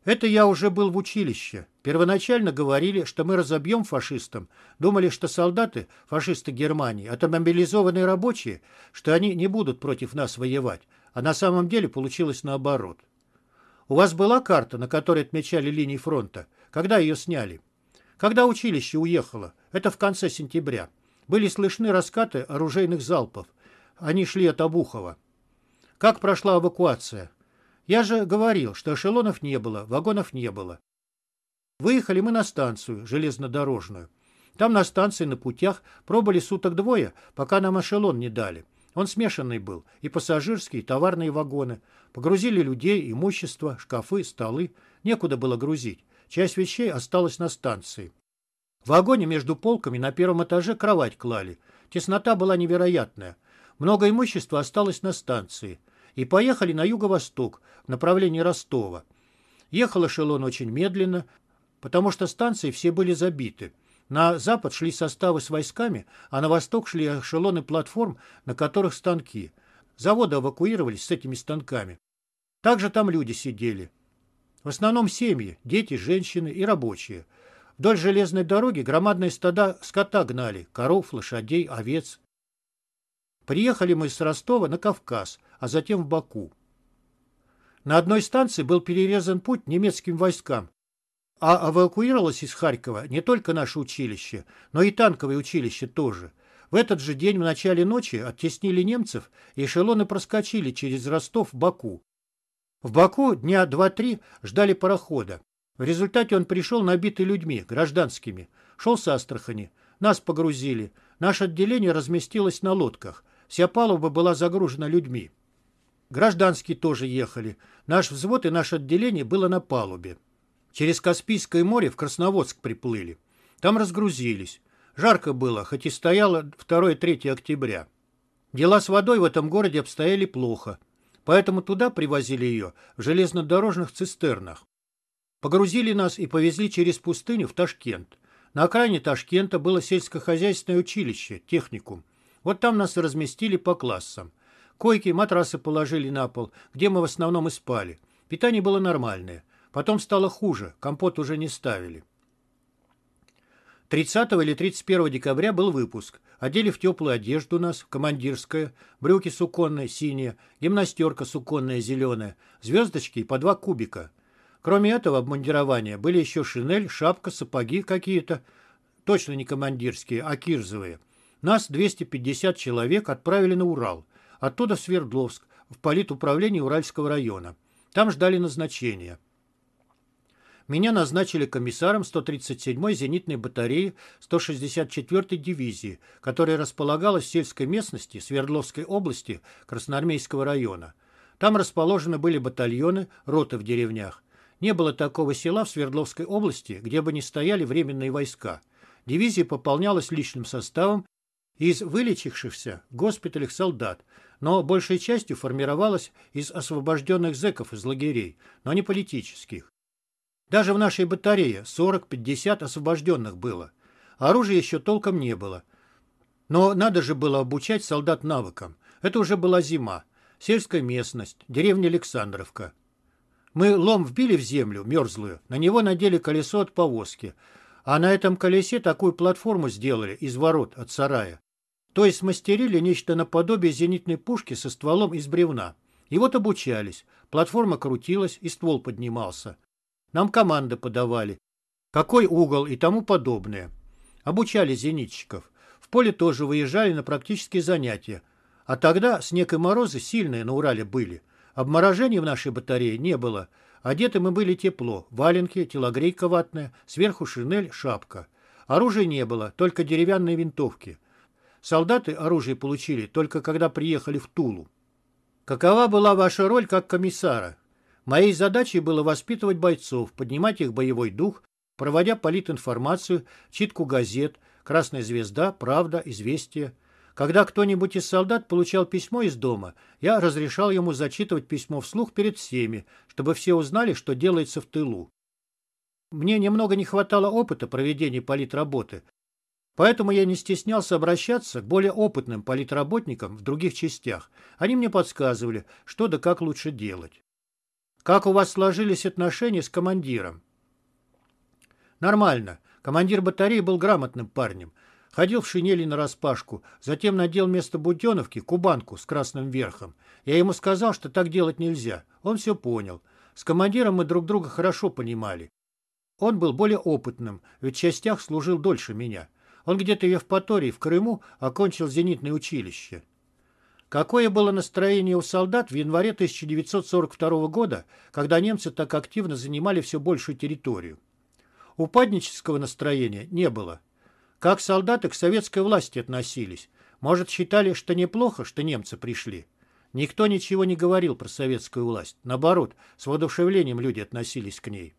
Это я уже был в училище. Первоначально говорили, что мы разобьем фашистам. Думали, что солдаты, фашисты Германии, автомобилизованные рабочие, что они не будут против нас воевать. А на самом деле получилось наоборот. У вас была карта, на которой отмечали линии фронта? Когда ее сняли? Когда училище уехало? Это в конце сентября. Были слышны раскаты оружейных залпов. Они шли от Обухова. Как прошла эвакуация? Я же говорил, что эшелонов не было, вагонов не было. Выехали мы на станцию железнодорожную. Там на станции на путях пробыли суток двое, пока нам эшелон не дали. Он смешанный был. И пассажирские, и товарные вагоны. Погрузили людей, имущество, шкафы, столы. Некуда было грузить. Часть вещей осталась на станции. В вагоне между полками на первом этаже кровать клали. Теснота была невероятная. Много имущества осталось на станции. И поехали на юго-восток, в направлении Ростова. Ехал эшелон очень медленно, потому что станции все были забиты. На запад шли составы с войсками, а на восток шли эшелоны платформ, на которых станки. Заводы эвакуировались с этими станками. Также там люди сидели. В основном семьи, дети, женщины и рабочие. Вдоль железной дороги громадные стада скота гнали, коров, лошадей, овец. Приехали мы с Ростова на Кавказ, а затем в Баку. На одной станции был перерезан путь немецким войскам, а эвакуировалось из Харькова не только наше училище, но и танковое училище тоже. В этот же день в начале ночи оттеснили немцев, и эшелоны проскочили через Ростов в Баку. В Баку дня два-три ждали парохода. В результате он пришел набитый людьми, гражданскими. Шел с Астрахани. Нас погрузили. Наше отделение разместилось на лодках. Вся палуба была загружена людьми. Гражданские тоже ехали. Наш взвод и наше отделение было на палубе. Через Каспийское море в Красноводск приплыли. Там разгрузились. Жарко было, хоть и стояло 2-3 октября. Дела с водой в этом городе обстояли плохо, поэтому туда привозили ее в железнодорожных цистернах. Погрузили нас и повезли через пустыню в Ташкент. На окраине Ташкента было сельскохозяйственное училище, техникум. Вот там нас разместили по классам. Койки, матрасы положили на пол, где мы в основном и спали. Питание было нормальное. Потом стало хуже, компот уже не ставили. 30 или 31 декабря был выпуск. Одели в теплую одежду нас, командирская, брюки суконные, синие, гимнастерка суконная, зеленая, звездочки и по два кубика. Кроме этого обмундирования были еще шинель, шапка, сапоги какие-то, точно не командирские, а кирзовые. Нас, 250 человек, отправили на Урал. Оттуда в Свердловск, в политуправление Уральского района. Там ждали назначения. Меня назначили комиссаром 137-й зенитной батареи 164-й дивизии, которая располагалась в сельской местности Свердловской области Красноармейского района. Там расположены были батальоны, роты в деревнях. Не было такого села в Свердловской области, где бы не стояли временные войска. Дивизия пополнялась личным составом из вылечившихся в госпиталях солдат, но большей частью формировалась из освобожденных зэков из лагерей, но не политических. Даже в нашей батарее 40-50 освобожденных было. Оружия еще толком не было. Но надо же было обучать солдат навыкам. Это уже была зима. Сельская местность, деревня Александровка. Мы лом вбили в землю, мерзлую, на него надели колесо от повозки, а на этом колесе такую платформу сделали из ворот от сарая. То есть мастерили нечто наподобие зенитной пушки со стволом из бревна. И вот обучались. Платформа крутилась и ствол поднимался. Нам команды подавали. Какой угол и тому подобное. Обучали зенитчиков. В поле тоже выезжали на практические занятия. А тогда снег и морозы сильные на Урале были. Обморожений в нашей батарее не было. Одеты мы были тепло. Валенки, телогрейка ватная, сверху шинель, шапка. Оружия не было, только деревянные винтовки. Солдаты оружие получили только когда приехали в Тулу. Какова была ваша роль как комиссара? Моей задачей было воспитывать бойцов, поднимать их боевой дух, проводя политинформацию, читку газет «Красная звезда», «Правда», «Известия». Когда кто-нибудь из солдат получал письмо из дома, я разрешал ему зачитывать письмо вслух перед всеми, чтобы все узнали, что делается в тылу. Мне немного не хватало опыта проведения политработы, Поэтому я не стеснялся обращаться к более опытным политработникам в других частях. Они мне подсказывали, что да как лучше делать. Как у вас сложились отношения с командиром? Нормально. Командир батареи был грамотным парнем. Ходил в шинели нараспашку, затем надел вместо Буденовки кубанку с красным верхом. Я ему сказал, что так делать нельзя. Он все понял. С командиром мы друг друга хорошо понимали. Он был более опытным, ведь в частях служил дольше меня. Он где-то в Евпатории, в Крыму, окончил зенитное училище. Какое было настроение у солдат в январе 1942 года, когда немцы так активно занимали все большую территорию? Упаднического настроения не было. Как солдаты к советской власти относились? Может, считали, что неплохо, что немцы пришли? Никто ничего не говорил про советскую власть. Наоборот, с воодушевлением люди относились к ней.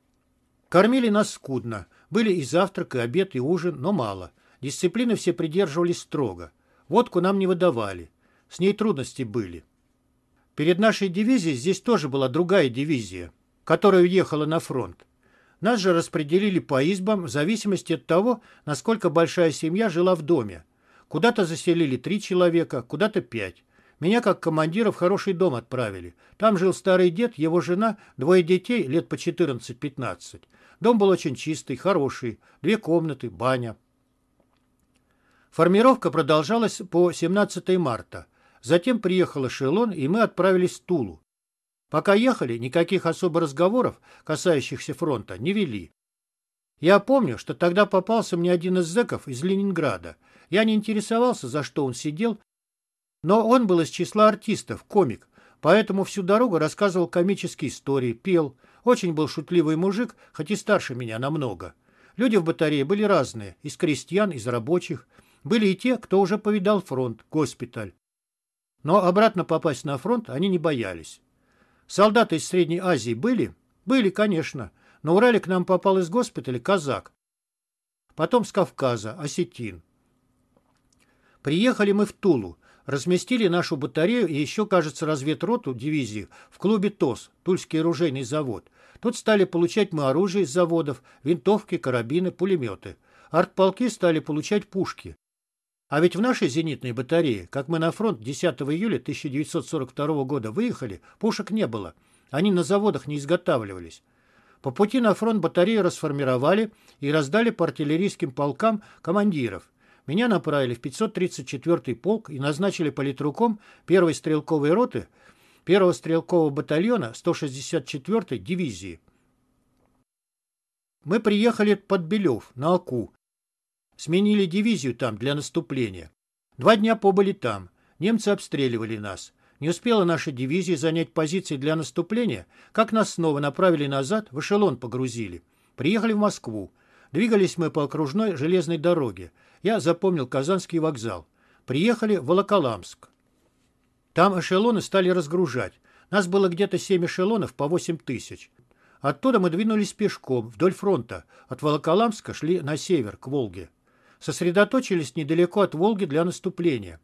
Кормили нас скудно. Были и завтрак, и обед, и ужин, но мало. Дисциплины все придерживались строго. Водку нам не выдавали. С ней трудности были. Перед нашей дивизией здесь тоже была другая дивизия, которая уехала на фронт. Нас же распределили по избам в зависимости от того, насколько большая семья жила в доме. Куда-то заселили три человека, куда-то пять. Меня как командира в хороший дом отправили. Там жил старый дед, его жена, двое детей, лет по 14-15. Дом был очень чистый, хороший, две комнаты, баня. Формировка продолжалась по 17 марта. Затем приехал эшелон, и мы отправились в Тулу. Пока ехали, никаких особо разговоров, касающихся фронта, не вели. Я помню, что тогда попался мне один из зэков из Ленинграда. Я не интересовался, за что он сидел, но он был из числа артистов, комик, поэтому всю дорогу рассказывал комические истории, пел. Очень был шутливый мужик, хоть и старше меня намного. Люди в батарее были разные, из крестьян, из рабочих. Были и те, кто уже повидал фронт, госпиталь. Но обратно попасть на фронт они не боялись. Солдаты из Средней Азии были? Были, конечно. На Урале к нам попал из госпиталя казак. Потом с Кавказа, осетин. Приехали мы в Тулу. Разместили нашу батарею и еще, кажется, разведроту дивизии в клубе ТОС, Тульский оружейный завод. Тут стали получать мы оружие из заводов, винтовки, карабины, пулеметы. Артполки стали получать пушки. А ведь в нашей зенитной батарее, как мы на фронт 10 июля 1942 года выехали, пушек не было. Они на заводах не изготавливались. По пути на фронт батарею расформировали и раздали по артиллерийским полкам командиров. Меня направили в 534-й полк и назначили политруком первой стрелковой роты первого стрелкового батальона 164-й дивизии. Мы приехали под Белев, на Аку, Сменили дивизию там для наступления. Два дня побыли там. Немцы обстреливали нас. Не успела наша дивизия занять позиции для наступления, как нас снова направили назад, в эшелон погрузили. Приехали в Москву. Двигались мы по окружной железной дороге. Я запомнил Казанский вокзал. Приехали в Волоколамск. Там эшелоны стали разгружать. Нас было где-то семь эшелонов по восемь тысяч. Оттуда мы двинулись пешком вдоль фронта. От Волоколамска шли на север, к Волге сосредоточились недалеко от Волги для наступления.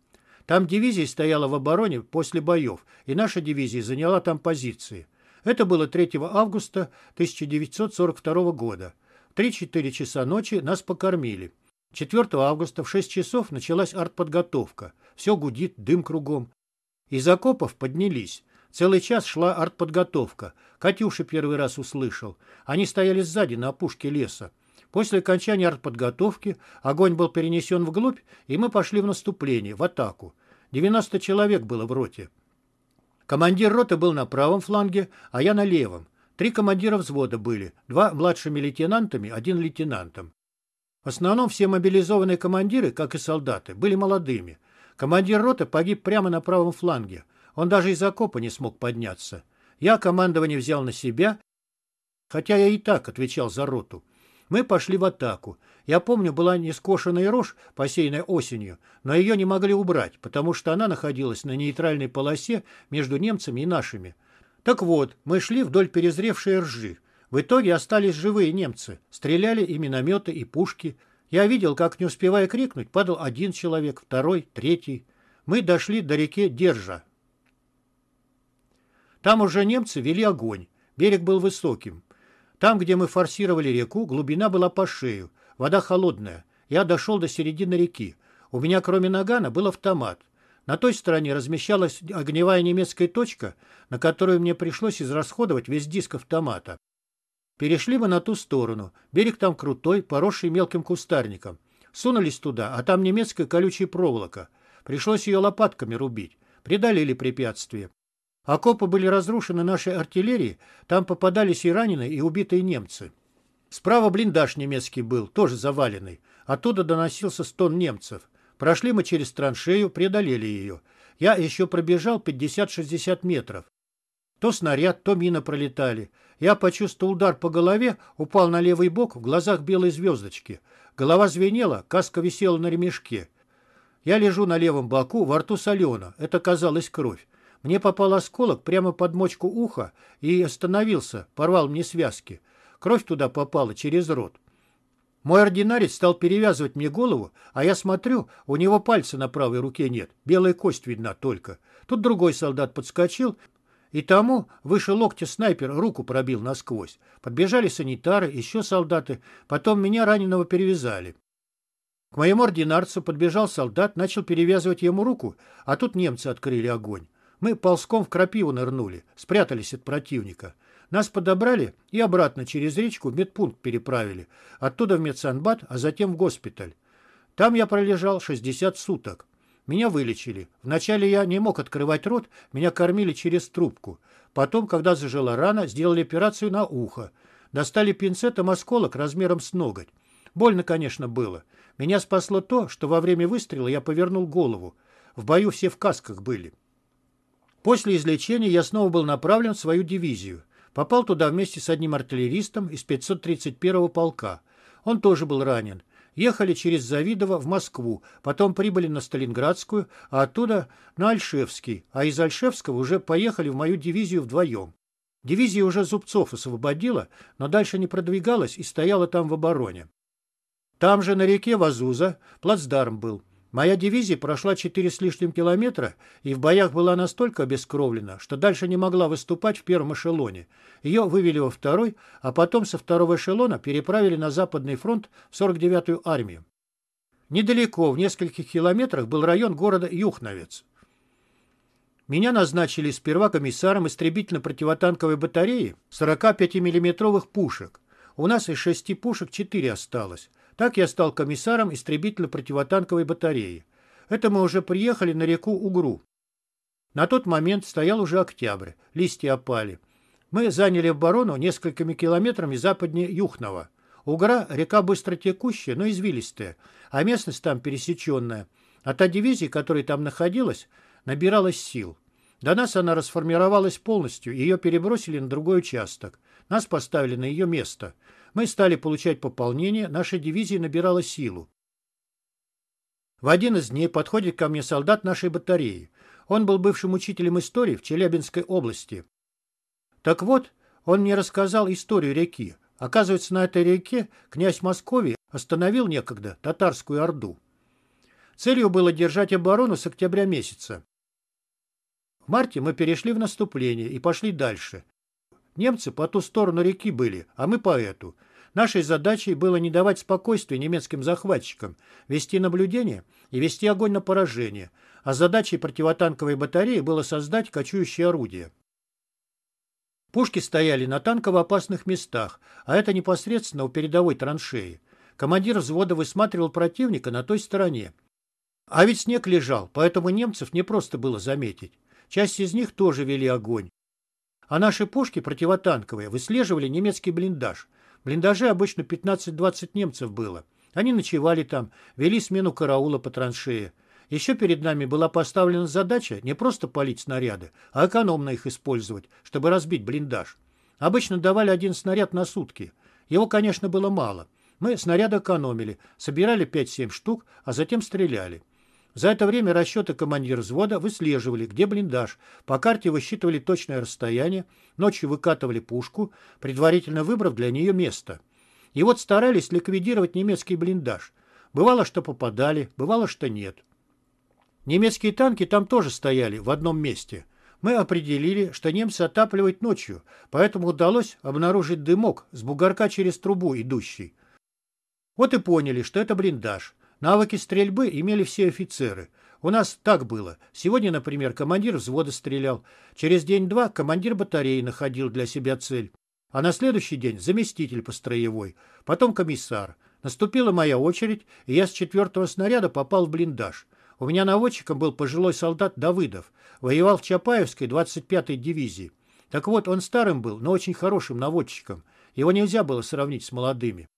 Там дивизия стояла в обороне после боев, и наша дивизия заняла там позиции. Это было 3 августа 1942 года. В 3-4 часа ночи нас покормили. 4 августа в 6 часов началась артподготовка. Все гудит, дым кругом. Из окопов поднялись. Целый час шла артподготовка. Катюша первый раз услышал. Они стояли сзади на опушке леса. После окончания артподготовки огонь был перенесен вглубь, и мы пошли в наступление, в атаку. 90 человек было в роте. Командир роты был на правом фланге, а я на левом. Три командира взвода были, два младшими лейтенантами, один лейтенантом. В основном все мобилизованные командиры, как и солдаты, были молодыми. Командир роты погиб прямо на правом фланге. Он даже из окопа не смог подняться. Я командование взял на себя, хотя я и так отвечал за роту. Мы пошли в атаку. Я помню, была нескошенная рожь, посеянная осенью, но ее не могли убрать, потому что она находилась на нейтральной полосе между немцами и нашими. Так вот, мы шли вдоль перезревшей ржи. В итоге остались живые немцы. Стреляли и минометы, и пушки. Я видел, как, не успевая крикнуть, падал один человек, второй, третий. Мы дошли до реки Держа. Там уже немцы вели огонь. Берег был высоким. Там, где мы форсировали реку, глубина была по шею, вода холодная. Я дошел до середины реки. У меня, кроме нагана, был автомат. На той стороне размещалась огневая немецкая точка, на которую мне пришлось израсходовать весь диск автомата. Перешли мы на ту сторону. Берег там крутой, поросший мелким кустарником. Сунулись туда, а там немецкая колючая проволока. Пришлось ее лопатками рубить. Преодолели препятствие. Окопы были разрушены нашей артиллерией, там попадались и раненые, и убитые немцы. Справа блиндаж немецкий был, тоже заваленный. Оттуда доносился стон немцев. Прошли мы через траншею, преодолели ее. Я еще пробежал 50-60 метров. То снаряд, то мина пролетали. Я почувствовал удар по голове, упал на левый бок, в глазах белые звездочки. Голова звенела, каска висела на ремешке. Я лежу на левом боку, во рту солено. Это казалась кровь. Мне попал осколок прямо под мочку уха и остановился, порвал мне связки. Кровь туда попала через рот. Мой ординарец стал перевязывать мне голову, а я смотрю, у него пальца на правой руке нет, белая кость видна только. Тут другой солдат подскочил, и тому выше локтя снайпер руку пробил насквозь. Подбежали санитары, еще солдаты, потом меня раненого перевязали. К моему ординарцу подбежал солдат, начал перевязывать ему руку, а тут немцы открыли огонь. Мы ползком в крапиву нырнули, спрятались от противника. Нас подобрали и обратно через речку в медпункт переправили, оттуда в медсанбат, а затем в госпиталь. Там я пролежал 60 суток. Меня вылечили. Вначале я не мог открывать рот, меня кормили через трубку. Потом, когда зажила рана, сделали операцию на ухо. Достали пинцетом осколок размером с ноготь. Больно, конечно, было. Меня спасло то, что во время выстрела я повернул голову. В бою все в касках были. После излечения я снова был направлен в свою дивизию. Попал туда вместе с одним артиллеристом из 531-го полка. Он тоже был ранен. Ехали через Завидово в Москву, потом прибыли на Сталинградскую, а оттуда на Альшевский, а из Альшевского уже поехали в мою дивизию вдвоем. Дивизия уже Зубцов освободила, но дальше не продвигалась и стояла там в обороне. Там же на реке Вазуза плацдарм был. Моя дивизия прошла 4 с лишним километра и в боях была настолько обескровлена, что дальше не могла выступать в первом эшелоне. Ее вывели во второй, а потом со второго эшелона переправили на Западный фронт в 49-ю армию. Недалеко, в нескольких километрах, был район города Юхновец. Меня назначили сперва комиссаром истребительно-противотанковой батареи 45 миллиметровых пушек. У нас из шести пушек четыре осталось. Так я стал комиссаром истребительно-противотанковой батареи. Это мы уже приехали на реку Угру. На тот момент стоял уже октябрь, листья опали. Мы заняли оборону несколькими километрами западнее Юхнова. Угра – река быстротекущая, но извилистая, а местность там пересеченная. А та дивизия, которая там находилась, набиралась сил. До нас она расформировалась полностью, ее перебросили на другой участок. Нас поставили на ее место – мы стали получать пополнение, наша дивизия набирала силу. В один из дней подходит ко мне солдат нашей батареи. Он был бывшим учителем истории в Челябинской области. Так вот, он мне рассказал историю реки. Оказывается, на этой реке князь Московии остановил некогда татарскую орду. Целью было держать оборону с октября месяца. В марте мы перешли в наступление и пошли дальше. Немцы по ту сторону реки были, а мы по эту. Нашей задачей было не давать спокойствия немецким захватчикам, вести наблюдение и вести огонь на поражение, а задачей противотанковой батареи было создать кочующие орудия. Пушки стояли на танково опасных местах, а это непосредственно у передовой траншеи. Командир взвода высматривал противника на той стороне. А ведь снег лежал, поэтому немцев не просто было заметить. Часть из них тоже вели огонь, а наши пушки противотанковые выслеживали немецкий блиндаж. Блиндажи обычно 15-20 немцев было. Они ночевали там, вели смену караула по траншее. Еще перед нами была поставлена задача не просто палить снаряды, а экономно их использовать, чтобы разбить блиндаж. Обычно давали один снаряд на сутки. Его, конечно, было мало. Мы снаряды экономили, собирали 5-7 штук, а затем стреляли. За это время расчеты командира взвода выслеживали, где блиндаж, по карте высчитывали точное расстояние, ночью выкатывали пушку, предварительно выбрав для нее место. И вот старались ликвидировать немецкий блиндаж. Бывало, что попадали, бывало, что нет. Немецкие танки там тоже стояли, в одном месте. Мы определили, что немцы отапливают ночью, поэтому удалось обнаружить дымок с бугорка через трубу идущий. Вот и поняли, что это блиндаж. Навыки стрельбы имели все офицеры. У нас так было. Сегодня, например, командир взвода стрелял. Через день-два командир батареи находил для себя цель. А на следующий день заместитель по строевой, потом комиссар. Наступила моя очередь, и я с четвертого снаряда попал в блиндаж. У меня наводчиком был пожилой солдат Давыдов. Воевал в Чапаевской 25-й дивизии. Так вот, он старым был, но очень хорошим наводчиком. Его нельзя было сравнить с молодыми.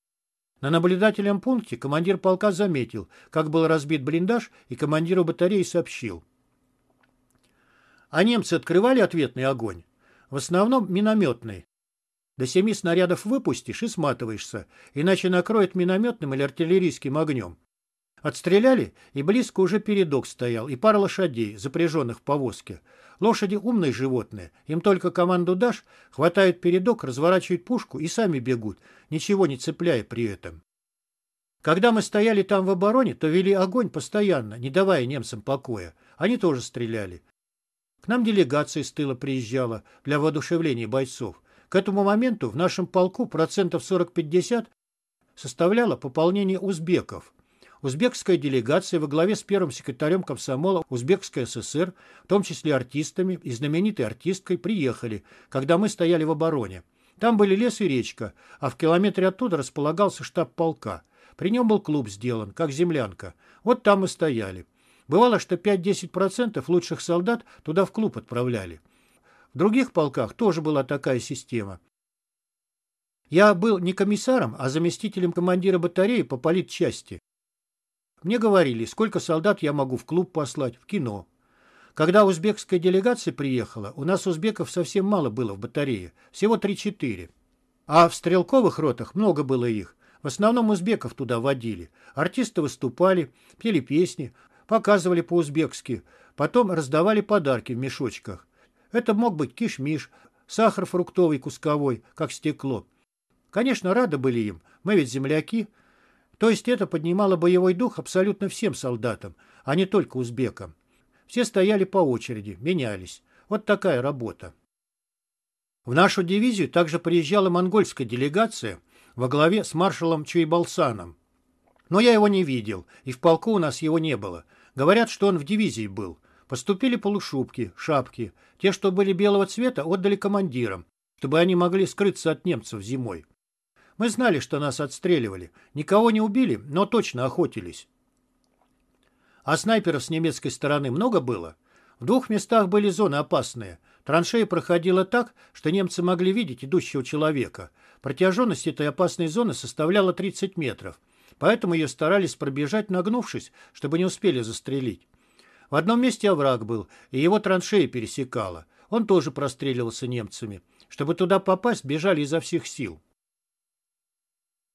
На наблюдательном пункте командир полка заметил, как был разбит блиндаж, и командиру батареи сообщил. А немцы открывали ответный огонь? В основном минометный. До семи снарядов выпустишь и сматываешься, иначе накроет минометным или артиллерийским огнем. Отстреляли, и близко уже передок стоял, и пара лошадей, запряженных в повозке. Лошади умные животные, им только команду дашь, хватают передок, разворачивают пушку и сами бегут, ничего не цепляя при этом. Когда мы стояли там в обороне, то вели огонь постоянно, не давая немцам покоя. Они тоже стреляли. К нам делегация с тыла приезжала для воодушевления бойцов. К этому моменту в нашем полку процентов 40-50 составляло пополнение узбеков. Узбекская делегация во главе с первым секретарем комсомола Узбекской ССР, в том числе артистами и знаменитой артисткой, приехали, когда мы стояли в обороне. Там были лес и речка, а в километре оттуда располагался штаб полка. При нем был клуб сделан, как землянка. Вот там мы стояли. Бывало, что 5-10% лучших солдат туда в клуб отправляли. В других полках тоже была такая система. Я был не комиссаром, а заместителем командира батареи по политчасти. Мне говорили, сколько солдат я могу в клуб послать, в кино. Когда узбекская делегация приехала, у нас узбеков совсем мало было в батарее, всего 3-4. А в стрелковых ротах много было их. В основном узбеков туда водили. Артисты выступали, пели песни, показывали по-узбекски, потом раздавали подарки в мешочках. Это мог быть киш-миш, сахар фруктовый кусковой, как стекло. Конечно, рады были им, мы ведь земляки – то есть это поднимало боевой дух абсолютно всем солдатам, а не только узбекам. Все стояли по очереди, менялись. Вот такая работа. В нашу дивизию также приезжала монгольская делегация во главе с маршалом Чуйбалсаном. Но я его не видел, и в полку у нас его не было. Говорят, что он в дивизии был. Поступили полушубки, шапки. Те, что были белого цвета, отдали командирам, чтобы они могли скрыться от немцев зимой. Мы знали, что нас отстреливали. Никого не убили, но точно охотились. А снайперов с немецкой стороны много было? В двух местах были зоны опасные. Траншея проходила так, что немцы могли видеть идущего человека. Протяженность этой опасной зоны составляла 30 метров. Поэтому ее старались пробежать, нагнувшись, чтобы не успели застрелить. В одном месте овраг был, и его траншея пересекала. Он тоже простреливался немцами. Чтобы туда попасть, бежали изо всех сил.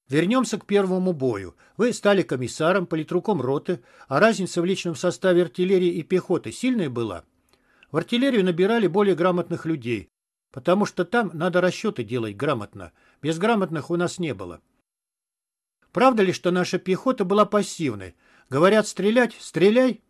Вернемся к первому бою. Вы стали комиссаром, политруком роты, а разница в личном составе артиллерии и пехоты сильная была? В артиллерию набирали более грамотных людей, потому что там надо расчеты делать грамотно. Безграмотных у нас не было. Правда ли, что наша пехота была пассивной? Говорят, стрелять, стреляй.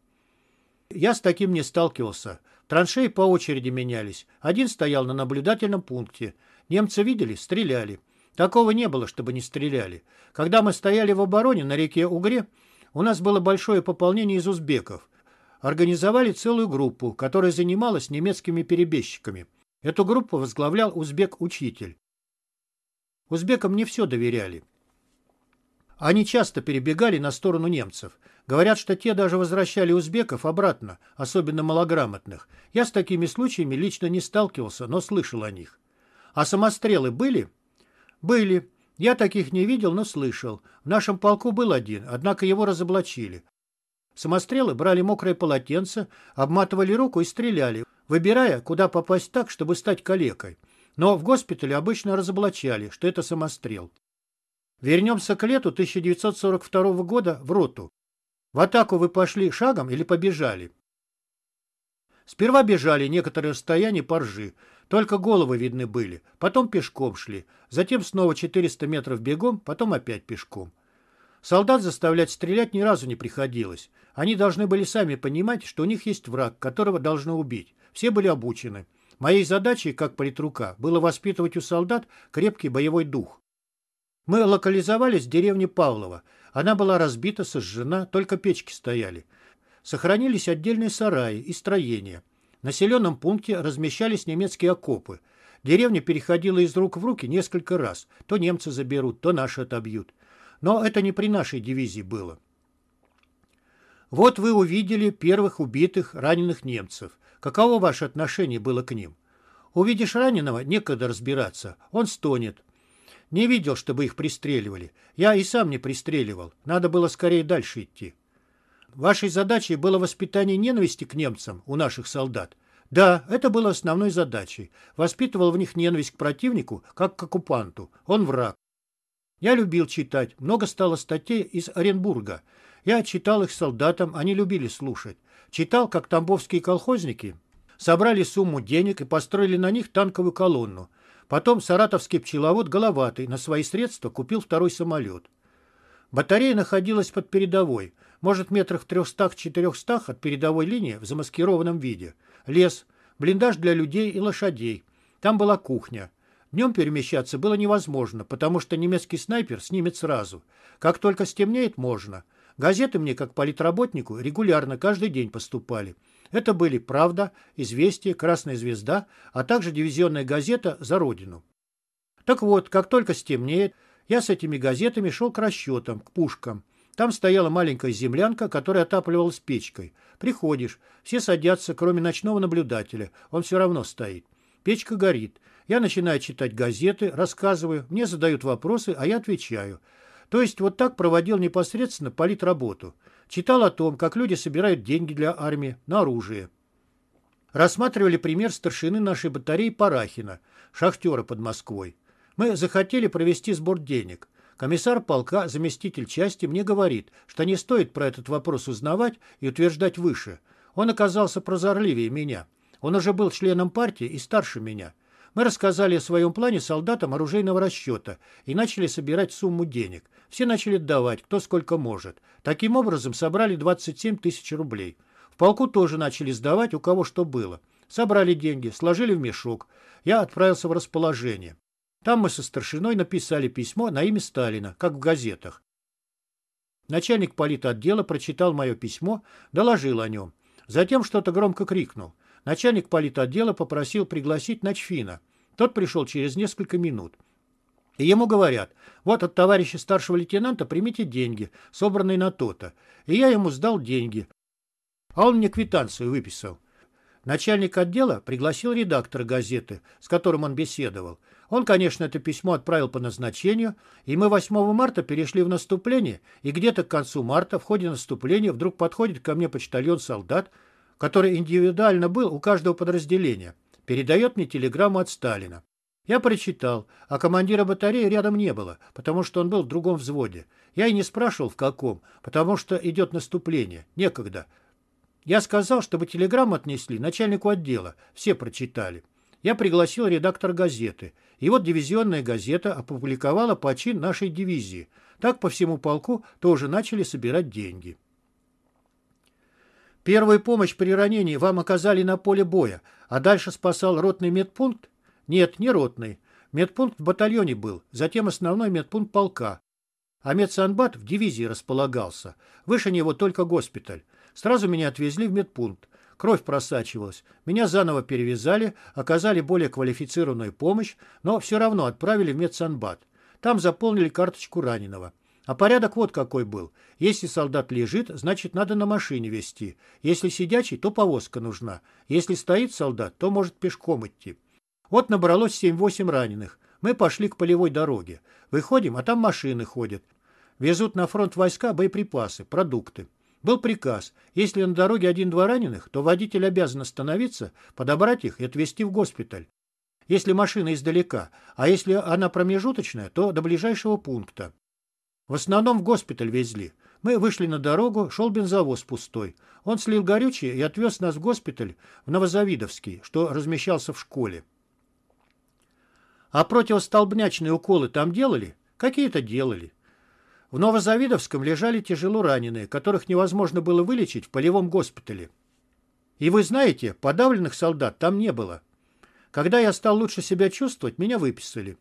Я с таким не сталкивался. Траншеи по очереди менялись. Один стоял на наблюдательном пункте. Немцы видели, стреляли. Такого не было, чтобы не стреляли. Когда мы стояли в обороне на реке Угре, у нас было большое пополнение из узбеков. Организовали целую группу, которая занималась немецкими перебежчиками. Эту группу возглавлял узбек-учитель. Узбекам не все доверяли. Они часто перебегали на сторону немцев. Говорят, что те даже возвращали узбеков обратно, особенно малограмотных. Я с такими случаями лично не сталкивался, но слышал о них. А самострелы были? Были. Я таких не видел, но слышал. В нашем полку был один, однако его разоблачили. Самострелы брали мокрое полотенце, обматывали руку и стреляли, выбирая, куда попасть так, чтобы стать калекой. Но в госпитале обычно разоблачали, что это самострел. Вернемся к лету 1942 года в роту. В атаку вы пошли шагом или побежали? Сперва бежали некоторое расстояние по ржи, только головы видны были. Потом пешком шли. Затем снова 400 метров бегом, потом опять пешком. Солдат заставлять стрелять ни разу не приходилось. Они должны были сами понимать, что у них есть враг, которого должно убить. Все были обучены. Моей задачей, как политрука, было воспитывать у солдат крепкий боевой дух. Мы локализовались в деревне Павлова. Она была разбита, сожжена, только печки стояли. Сохранились отдельные сараи и строения – населенном пункте размещались немецкие окопы. Деревня переходила из рук в руки несколько раз. То немцы заберут, то наши отобьют. Но это не при нашей дивизии было. Вот вы увидели первых убитых, раненых немцев. Каково ваше отношение было к ним? Увидишь раненого, некогда разбираться. Он стонет. Не видел, чтобы их пристреливали. Я и сам не пристреливал. Надо было скорее дальше идти. Вашей задачей было воспитание ненависти к немцам у наших солдат. Да, это было основной задачей. Воспитывал в них ненависть к противнику, как к оккупанту. Он враг. Я любил читать. Много стало статей из Оренбурга. Я читал их солдатам, они любили слушать. Читал, как тамбовские колхозники собрали сумму денег и построили на них танковую колонну. Потом саратовский пчеловод Головатый на свои средства купил второй самолет. Батарея находилась под передовой – может, метрах трехстах-четырехстах от передовой линии в замаскированном виде. Лес, блиндаж для людей и лошадей. Там была кухня. Днем перемещаться было невозможно, потому что немецкий снайпер снимет сразу. Как только стемнеет, можно. Газеты мне, как политработнику, регулярно каждый день поступали. Это были «Правда», «Известия», «Красная звезда», а также дивизионная газета «За Родину». Так вот, как только стемнеет, я с этими газетами шел к расчетам, к пушкам. Там стояла маленькая землянка, которая отапливалась печкой. Приходишь, все садятся, кроме ночного наблюдателя. Он все равно стоит. Печка горит. Я начинаю читать газеты, рассказываю, мне задают вопросы, а я отвечаю. То есть вот так проводил непосредственно политработу. Читал о том, как люди собирают деньги для армии на оружие. Рассматривали пример старшины нашей батареи Парахина, шахтера под Москвой. Мы захотели провести сбор денег. Комиссар полка, заместитель части, мне говорит, что не стоит про этот вопрос узнавать и утверждать выше. Он оказался прозорливее меня. Он уже был членом партии и старше меня. Мы рассказали о своем плане солдатам оружейного расчета и начали собирать сумму денег. Все начали давать, кто сколько может. Таким образом собрали 27 тысяч рублей. В полку тоже начали сдавать, у кого что было. Собрали деньги, сложили в мешок. Я отправился в расположение. Там мы со старшиной написали письмо на имя Сталина, как в газетах. Начальник политотдела прочитал мое письмо, доложил о нем. Затем что-то громко крикнул. Начальник политотдела попросил пригласить Начфина. Тот пришел через несколько минут. И ему говорят, вот от товарища старшего лейтенанта примите деньги, собранные на то-то. И я ему сдал деньги. А он мне квитанцию выписал. Начальник отдела пригласил редактора газеты, с которым он беседовал. Он, конечно, это письмо отправил по назначению, и мы 8 марта перешли в наступление, и где-то к концу марта в ходе наступления вдруг подходит ко мне почтальон-солдат, который индивидуально был у каждого подразделения, передает мне телеграмму от Сталина. Я прочитал, а командира батареи рядом не было, потому что он был в другом взводе. Я и не спрашивал, в каком, потому что идет наступление. Некогда. Я сказал, чтобы телеграмму отнесли начальнику отдела. Все прочитали. Я пригласил редактора газеты. И вот дивизионная газета опубликовала почин нашей дивизии. Так по всему полку тоже начали собирать деньги. Первую помощь при ранении вам оказали на поле боя, а дальше спасал ротный медпункт? Нет, не ротный. Медпункт в батальоне был, затем основной медпункт полка. А медсанбат в дивизии располагался. Выше него только госпиталь. Сразу меня отвезли в медпункт. Кровь просачивалась. Меня заново перевязали, оказали более квалифицированную помощь, но все равно отправили в медсанбат. Там заполнили карточку раненого. А порядок вот какой был. Если солдат лежит, значит, надо на машине везти. Если сидячий, то повозка нужна. Если стоит солдат, то может пешком идти. Вот набралось 7-8 раненых. Мы пошли к полевой дороге. Выходим, а там машины ходят. Везут на фронт войска боеприпасы, продукты. Был приказ, если на дороге один-два раненых, то водитель обязан остановиться, подобрать их и отвезти в госпиталь. Если машина издалека, а если она промежуточная, то до ближайшего пункта. В основном в госпиталь везли. Мы вышли на дорогу, шел бензовоз пустой. Он слил горючее и отвез нас в госпиталь в Новозавидовский, что размещался в школе. А противостолбнячные уколы там делали? Какие-то делали. В Новозавидовском лежали тяжело раненые, которых невозможно было вылечить в полевом госпитале. И вы знаете, подавленных солдат там не было. Когда я стал лучше себя чувствовать, меня выписали.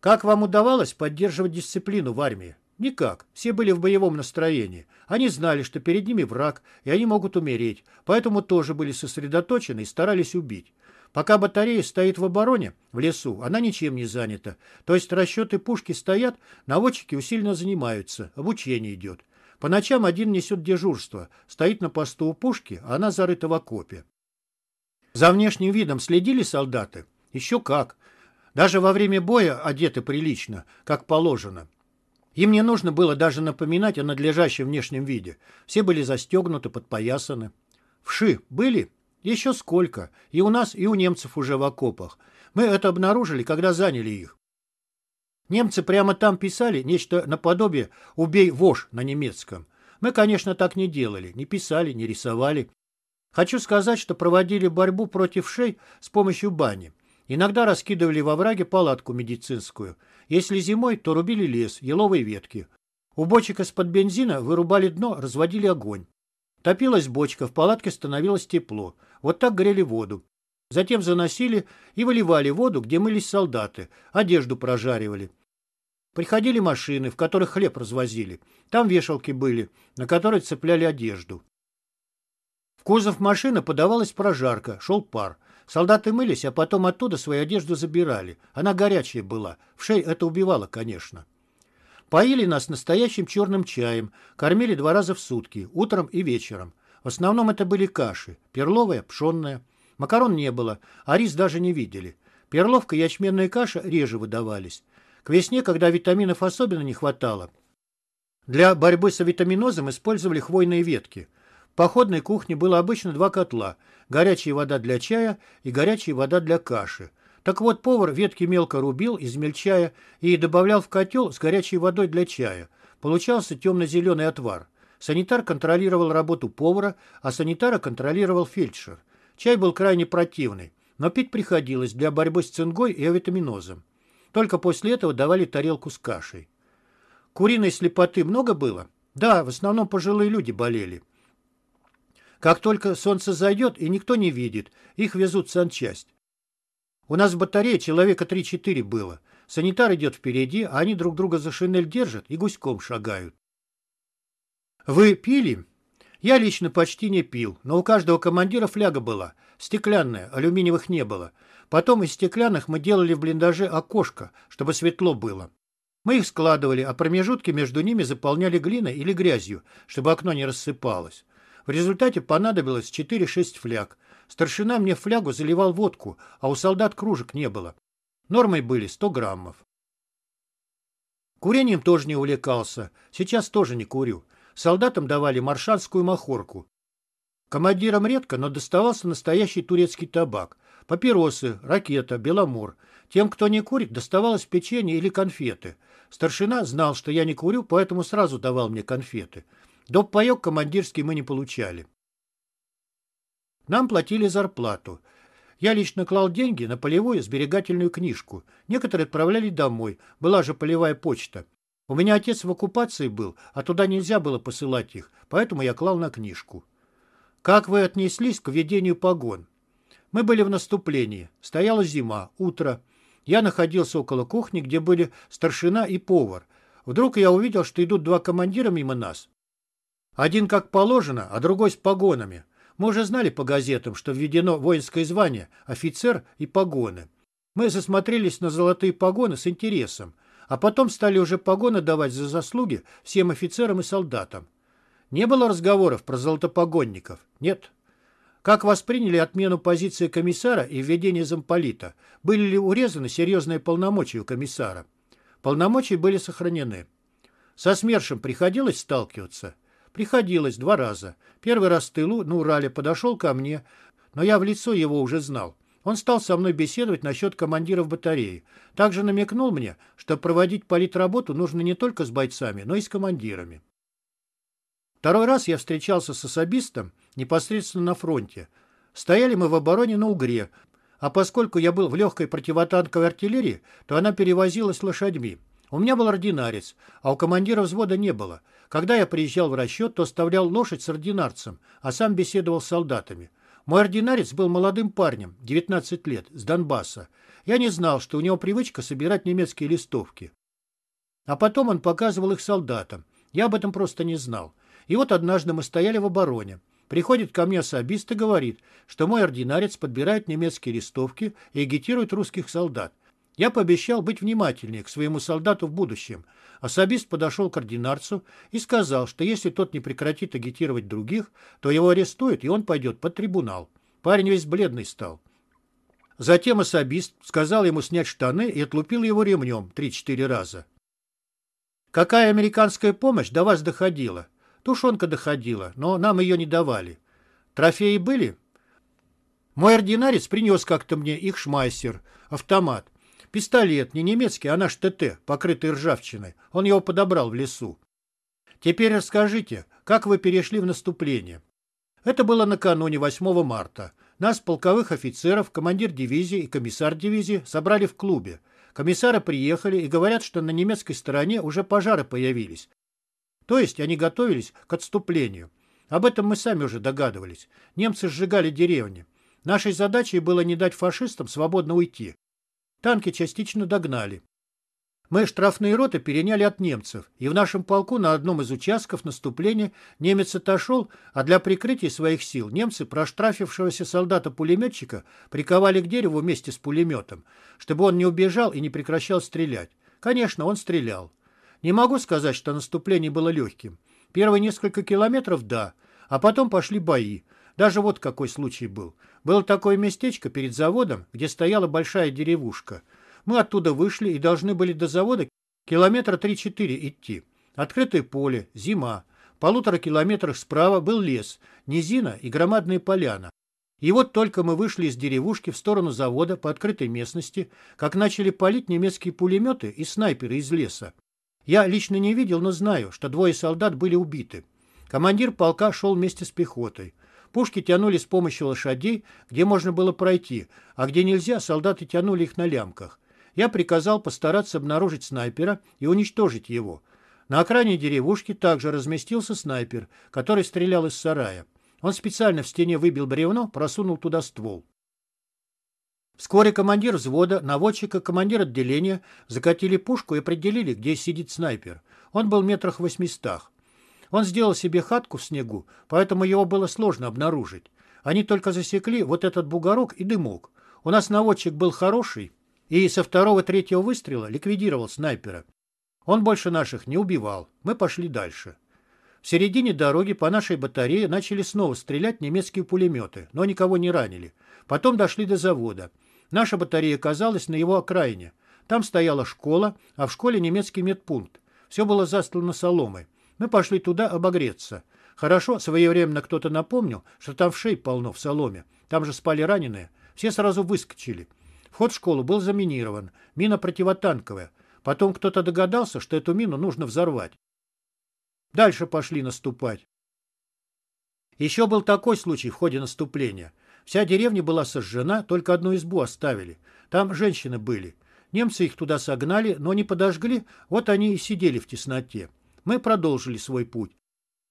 Как вам удавалось поддерживать дисциплину в армии? Никак. Все были в боевом настроении. Они знали, что перед ними враг, и они могут умереть, поэтому тоже были сосредоточены и старались убить. Пока батарея стоит в обороне, в лесу, она ничем не занята. То есть расчеты пушки стоят, наводчики усиленно занимаются, обучение идет. По ночам один несет дежурство, стоит на посту у пушки, а она зарыта в окопе. За внешним видом следили солдаты? Еще как. Даже во время боя одеты прилично, как положено. Им не нужно было даже напоминать о надлежащем внешнем виде. Все были застегнуты, подпоясаны. Вши были? Еще сколько. И у нас, и у немцев уже в окопах. Мы это обнаружили, когда заняли их. Немцы прямо там писали нечто наподобие «убей вож» на немецком. Мы, конечно, так не делали, не писали, не рисовали. Хочу сказать, что проводили борьбу против шей с помощью бани. Иногда раскидывали во враге палатку медицинскую. Если зимой, то рубили лес, еловые ветки. У бочек из-под бензина вырубали дно, разводили огонь. Топилась бочка, в палатке становилось тепло. Вот так грели воду. Затем заносили и выливали воду, где мылись солдаты, одежду прожаривали. Приходили машины, в которых хлеб развозили. Там вешалки были, на которые цепляли одежду. В кузов машины подавалась прожарка, шел пар. Солдаты мылись, а потом оттуда свою одежду забирали. Она горячая была. В шею это убивало, конечно. Поили нас настоящим черным чаем, кормили два раза в сутки, утром и вечером. В основном это были каши. Перловая, пшенная. Макарон не было, а рис даже не видели. Перловка и ячменная каша реже выдавались. К весне, когда витаминов особенно не хватало, для борьбы с витаминозом использовали хвойные ветки. В походной кухне было обычно два котла – горячая вода для чая и горячая вода для каши. Так вот, повар ветки мелко рубил, измельчая, и добавлял в котел с горячей водой для чая. Получался темно-зеленый отвар. Санитар контролировал работу повара, а санитара контролировал фельдшер. Чай был крайне противный, но пить приходилось для борьбы с цингой и авитаминозом. Только после этого давали тарелку с кашей. Куриной слепоты много было? Да, в основном пожилые люди болели. Как только солнце зайдет и никто не видит, их везут в санчасть. У нас в батарее человека 3-4 было. Санитар идет впереди, а они друг друга за шинель держат и гуськом шагают. «Вы пили?» Я лично почти не пил, но у каждого командира фляга была. Стеклянная, алюминиевых не было. Потом из стеклянных мы делали в блиндаже окошко, чтобы светло было. Мы их складывали, а промежутки между ними заполняли глиной или грязью, чтобы окно не рассыпалось. В результате понадобилось 4-6 фляг. Старшина мне флягу заливал водку, а у солдат кружек не было. Нормой были 100 граммов. Курением тоже не увлекался. Сейчас тоже не курю солдатам давали маршанскую махорку. Командирам редко, но доставался настоящий турецкий табак, папиросы, ракета, беломор. Тем, кто не курит, доставалось печенье или конфеты. Старшина знал, что я не курю, поэтому сразу давал мне конфеты. Доп. паёк командирский мы не получали. Нам платили зарплату. Я лично клал деньги на полевую сберегательную книжку. Некоторые отправляли домой, была же полевая почта. У меня отец в оккупации был, а туда нельзя было посылать их, поэтому я клал на книжку. Как вы отнеслись к ведению погон? Мы были в наступлении. Стояла зима, утро. Я находился около кухни, где были старшина и повар. Вдруг я увидел, что идут два командира мимо нас. Один как положено, а другой с погонами. Мы уже знали по газетам, что введено воинское звание, офицер и погоны. Мы засмотрелись на золотые погоны с интересом а потом стали уже погоны давать за заслуги всем офицерам и солдатам. Не было разговоров про золотопогонников? Нет. Как восприняли отмену позиции комиссара и введение замполита? Были ли урезаны серьезные полномочия у комиссара? Полномочия были сохранены. Со СМЕРШем приходилось сталкиваться? Приходилось два раза. Первый раз в тылу на Урале подошел ко мне, но я в лицо его уже знал. Он стал со мной беседовать насчет командиров батареи. Также намекнул мне, что проводить политработу нужно не только с бойцами, но и с командирами. Второй раз я встречался с особистом непосредственно на фронте. Стояли мы в обороне на Угре, а поскольку я был в легкой противотанковой артиллерии, то она перевозилась лошадьми. У меня был ординарец, а у командира взвода не было. Когда я приезжал в расчет, то оставлял лошадь с ординарцем, а сам беседовал с солдатами. Мой ординарец был молодым парнем, 19 лет, с Донбасса. Я не знал, что у него привычка собирать немецкие листовки. А потом он показывал их солдатам. Я об этом просто не знал. И вот однажды мы стояли в обороне. Приходит ко мне особист и говорит, что мой ординарец подбирает немецкие листовки и агитирует русских солдат. Я пообещал быть внимательнее к своему солдату в будущем – Особист подошел к ординарцу и сказал, что если тот не прекратит агитировать других, то его арестуют, и он пойдет под трибунал. Парень весь бледный стал. Затем особист сказал ему снять штаны и отлупил его ремнем 3-4 раза. «Какая американская помощь до вас доходила?» «Тушенка доходила, но нам ее не давали». «Трофеи были?» «Мой ординарец принес как-то мне их шмайсер, автомат. Пистолет не немецкий, а наш ТТ, покрытый ржавчиной. Он его подобрал в лесу. Теперь расскажите, как вы перешли в наступление? Это было накануне 8 марта. Нас, полковых офицеров, командир дивизии и комиссар дивизии, собрали в клубе. Комиссары приехали и говорят, что на немецкой стороне уже пожары появились. То есть они готовились к отступлению. Об этом мы сами уже догадывались. Немцы сжигали деревни. Нашей задачей было не дать фашистам свободно уйти. Танки частично догнали. Мы штрафные роты переняли от немцев, и в нашем полку на одном из участков наступления немец отошел, а для прикрытия своих сил немцы проштрафившегося солдата-пулеметчика приковали к дереву вместе с пулеметом, чтобы он не убежал и не прекращал стрелять. Конечно, он стрелял. Не могу сказать, что наступление было легким. Первые несколько километров – да, а потом пошли бои – даже вот какой случай был. Было такое местечко перед заводом, где стояла большая деревушка. Мы оттуда вышли и должны были до завода километра 3-4 идти. Открытое поле, зима. В полутора километрах справа был лес, низина и громадная поляна. И вот только мы вышли из деревушки в сторону завода по открытой местности, как начали палить немецкие пулеметы и снайперы из леса. Я лично не видел, но знаю, что двое солдат были убиты. Командир полка шел вместе с пехотой. Пушки тянули с помощью лошадей, где можно было пройти, а где нельзя, солдаты тянули их на лямках. Я приказал постараться обнаружить снайпера и уничтожить его. На окраине деревушки также разместился снайпер, который стрелял из сарая. Он специально в стене выбил бревно, просунул туда ствол. Вскоре командир взвода, наводчик и командир отделения закатили пушку и определили, где сидит снайпер. Он был в метрах восьмистах. Он сделал себе хатку в снегу, поэтому его было сложно обнаружить. Они только засекли вот этот бугорок и дымок. У нас наводчик был хороший и со второго-третьего выстрела ликвидировал снайпера. Он больше наших не убивал. Мы пошли дальше. В середине дороги по нашей батарее начали снова стрелять немецкие пулеметы, но никого не ранили. Потом дошли до завода. Наша батарея оказалась на его окраине. Там стояла школа, а в школе немецкий медпункт. Все было застлано соломой. Мы пошли туда обогреться. Хорошо, своевременно кто-то напомнил, что там в шей полно в соломе. Там же спали раненые. Все сразу выскочили. Вход в школу был заминирован. Мина противотанковая. Потом кто-то догадался, что эту мину нужно взорвать. Дальше пошли наступать. Еще был такой случай в ходе наступления. Вся деревня была сожжена, только одну избу оставили. Там женщины были. Немцы их туда согнали, но не подожгли, вот они и сидели в тесноте мы продолжили свой путь.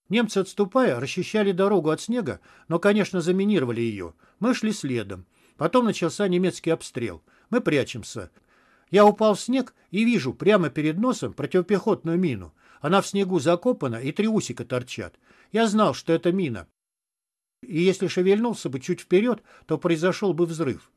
Немцы, отступая, расчищали дорогу от снега, но, конечно, заминировали ее. Мы шли следом. Потом начался немецкий обстрел. Мы прячемся. Я упал в снег и вижу прямо перед носом противопехотную мину. Она в снегу закопана, и три усика торчат. Я знал, что это мина. И если шевельнулся бы чуть вперед, то произошел бы взрыв.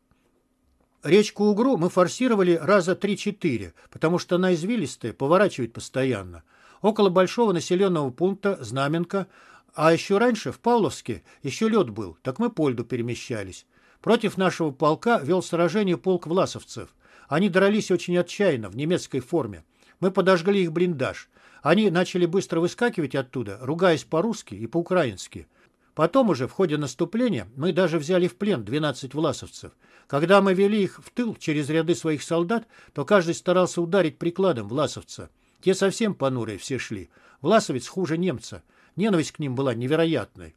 Речку Угру мы форсировали раза три-четыре, потому что она извилистая, поворачивает постоянно около большого населенного пункта Знаменка, а еще раньше в Павловске еще лед был, так мы по льду перемещались. Против нашего полка вел сражение полк власовцев. Они дрались очень отчаянно, в немецкой форме. Мы подожгли их блиндаж. Они начали быстро выскакивать оттуда, ругаясь по-русски и по-украински. Потом уже, в ходе наступления, мы даже взяли в плен 12 власовцев. Когда мы вели их в тыл через ряды своих солдат, то каждый старался ударить прикладом власовца. Те совсем понурые все шли. Власовец хуже немца. Ненависть к ним была невероятной.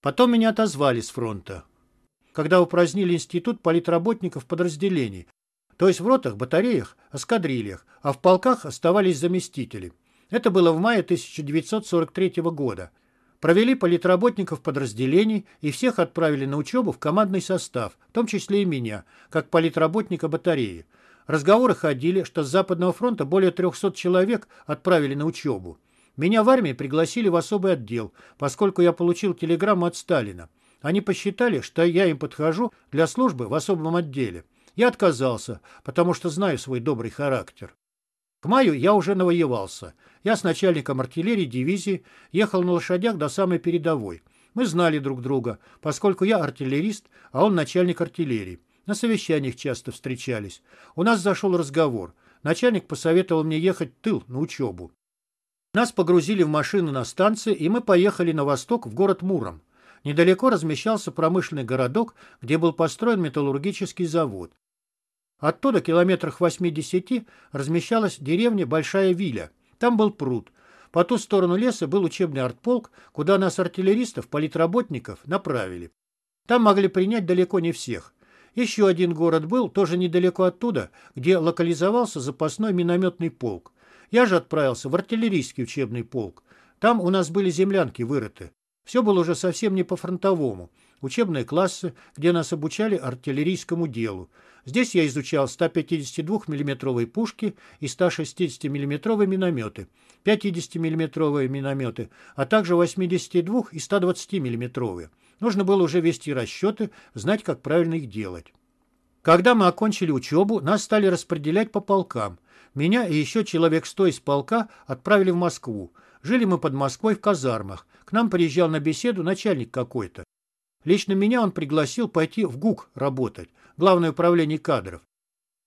Потом меня отозвали с фронта, когда упразднили институт политработников подразделений, то есть в ротах, батареях, эскадрильях, а в полках оставались заместители. Это было в мае 1943 года. Провели политработников подразделений и всех отправили на учебу в командный состав, в том числе и меня, как политработника батареи. Разговоры ходили, что с Западного фронта более 300 человек отправили на учебу. Меня в армии пригласили в особый отдел, поскольку я получил телеграмму от Сталина. Они посчитали, что я им подхожу для службы в особом отделе. Я отказался, потому что знаю свой добрый характер. К маю я уже навоевался. Я с начальником артиллерии дивизии ехал на лошадях до самой передовой. Мы знали друг друга, поскольку я артиллерист, а он начальник артиллерии. На совещаниях часто встречались. У нас зашел разговор. Начальник посоветовал мне ехать в тыл на учебу. Нас погрузили в машину на станции, и мы поехали на восток в город Муром. Недалеко размещался промышленный городок, где был построен металлургический завод. Оттуда, километрах 80, размещалась деревня Большая Виля. Там был пруд. По ту сторону леса был учебный артполк, куда нас артиллеристов, политработников направили. Там могли принять далеко не всех – еще один город был, тоже недалеко оттуда, где локализовался запасной минометный полк. Я же отправился в артиллерийский учебный полк. Там у нас были землянки вырыты. Все было уже совсем не по-фронтовому. Учебные классы, где нас обучали артиллерийскому делу. Здесь я изучал 152 миллиметровые пушки и 160 миллиметровые минометы, 50 миллиметровые минометы, а также 82 и 120 миллиметровые Нужно было уже вести расчеты, знать, как правильно их делать. Когда мы окончили учебу, нас стали распределять по полкам. Меня и еще человек сто из полка отправили в Москву. Жили мы под Москвой в казармах. К нам приезжал на беседу начальник какой-то. Лично меня он пригласил пойти в ГУК работать, Главное управление кадров.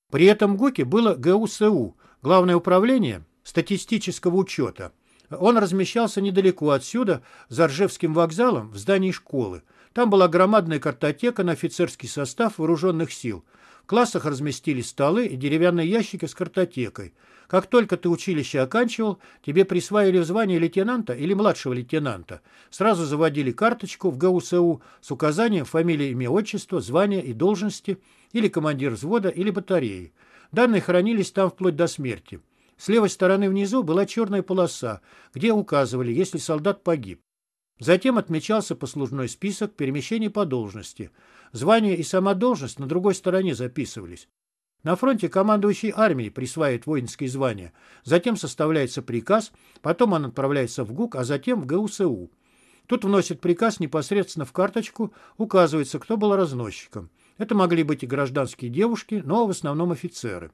При этом ГУКе было ГУСУ, Главное управление статистического учета. Он размещался недалеко отсюда, за Ржевским вокзалом, в здании школы. Там была громадная картотека на офицерский состав вооруженных сил. В классах разместились столы и деревянные ящики с картотекой. Как только ты училище оканчивал, тебе присваивали звание лейтенанта или младшего лейтенанта. Сразу заводили карточку в ГУСУ с указанием фамилии, имя, отчество, звания и должности или командир взвода или батареи. Данные хранились там вплоть до смерти. С левой стороны внизу была черная полоса, где указывали, если солдат погиб. Затем отмечался послужной список перемещений по должности. Звание и сама должность на другой стороне записывались. На фронте командующий армией присваивает воинские звания, затем составляется приказ, потом он отправляется в ГУК, а затем в ГУСУ. Тут вносит приказ непосредственно в карточку, указывается, кто был разносчиком. Это могли быть и гражданские девушки, но в основном офицеры.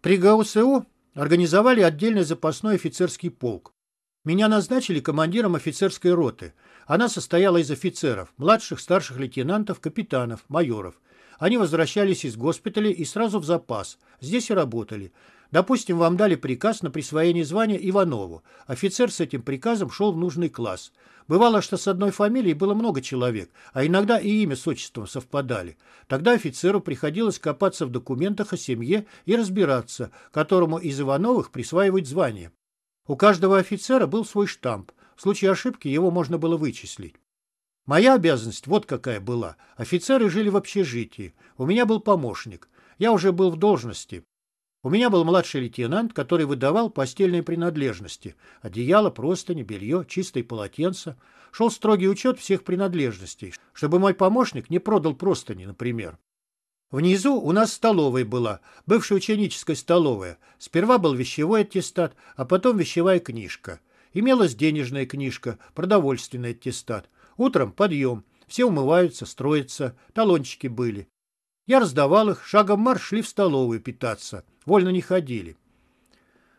При ГУСУ Организовали отдельный запасной офицерский полк. Меня назначили командиром офицерской роты. Она состояла из офицеров, младших, старших лейтенантов, капитанов, майоров. Они возвращались из госпиталя и сразу в запас. Здесь и работали. Допустим, вам дали приказ на присвоение звания Иванову. Офицер с этим приказом шел в нужный класс. Бывало, что с одной фамилией было много человек, а иногда и имя с отчеством совпадали. Тогда офицеру приходилось копаться в документах о семье и разбираться, которому из Ивановых присваивать звание. У каждого офицера был свой штамп. В случае ошибки его можно было вычислить. Моя обязанность вот какая была. Офицеры жили в общежитии. У меня был помощник. Я уже был в должности. У меня был младший лейтенант, который выдавал постельные принадлежности. Одеяло, простыни, белье, чистые полотенца. Шел строгий учет всех принадлежностей, чтобы мой помощник не продал простыни, например. Внизу у нас столовая была, бывшая ученическая столовая. Сперва был вещевой аттестат, а потом вещевая книжка. Имелась денежная книжка, продовольственный аттестат. Утром подъем, все умываются, строятся, талончики были. Я раздавал их, шагом марш шли в столовую питаться вольно не ходили.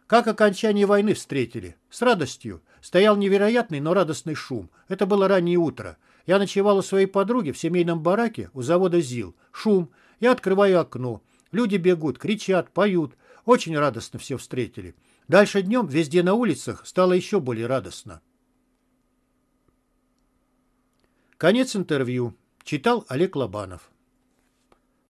Как окончание войны встретили? С радостью. Стоял невероятный, но радостный шум. Это было раннее утро. Я ночевал у своей подруги в семейном бараке у завода ЗИЛ. Шум. Я открываю окно. Люди бегут, кричат, поют. Очень радостно все встретили. Дальше днем везде на улицах стало еще более радостно. Конец интервью. Читал Олег Лобанов.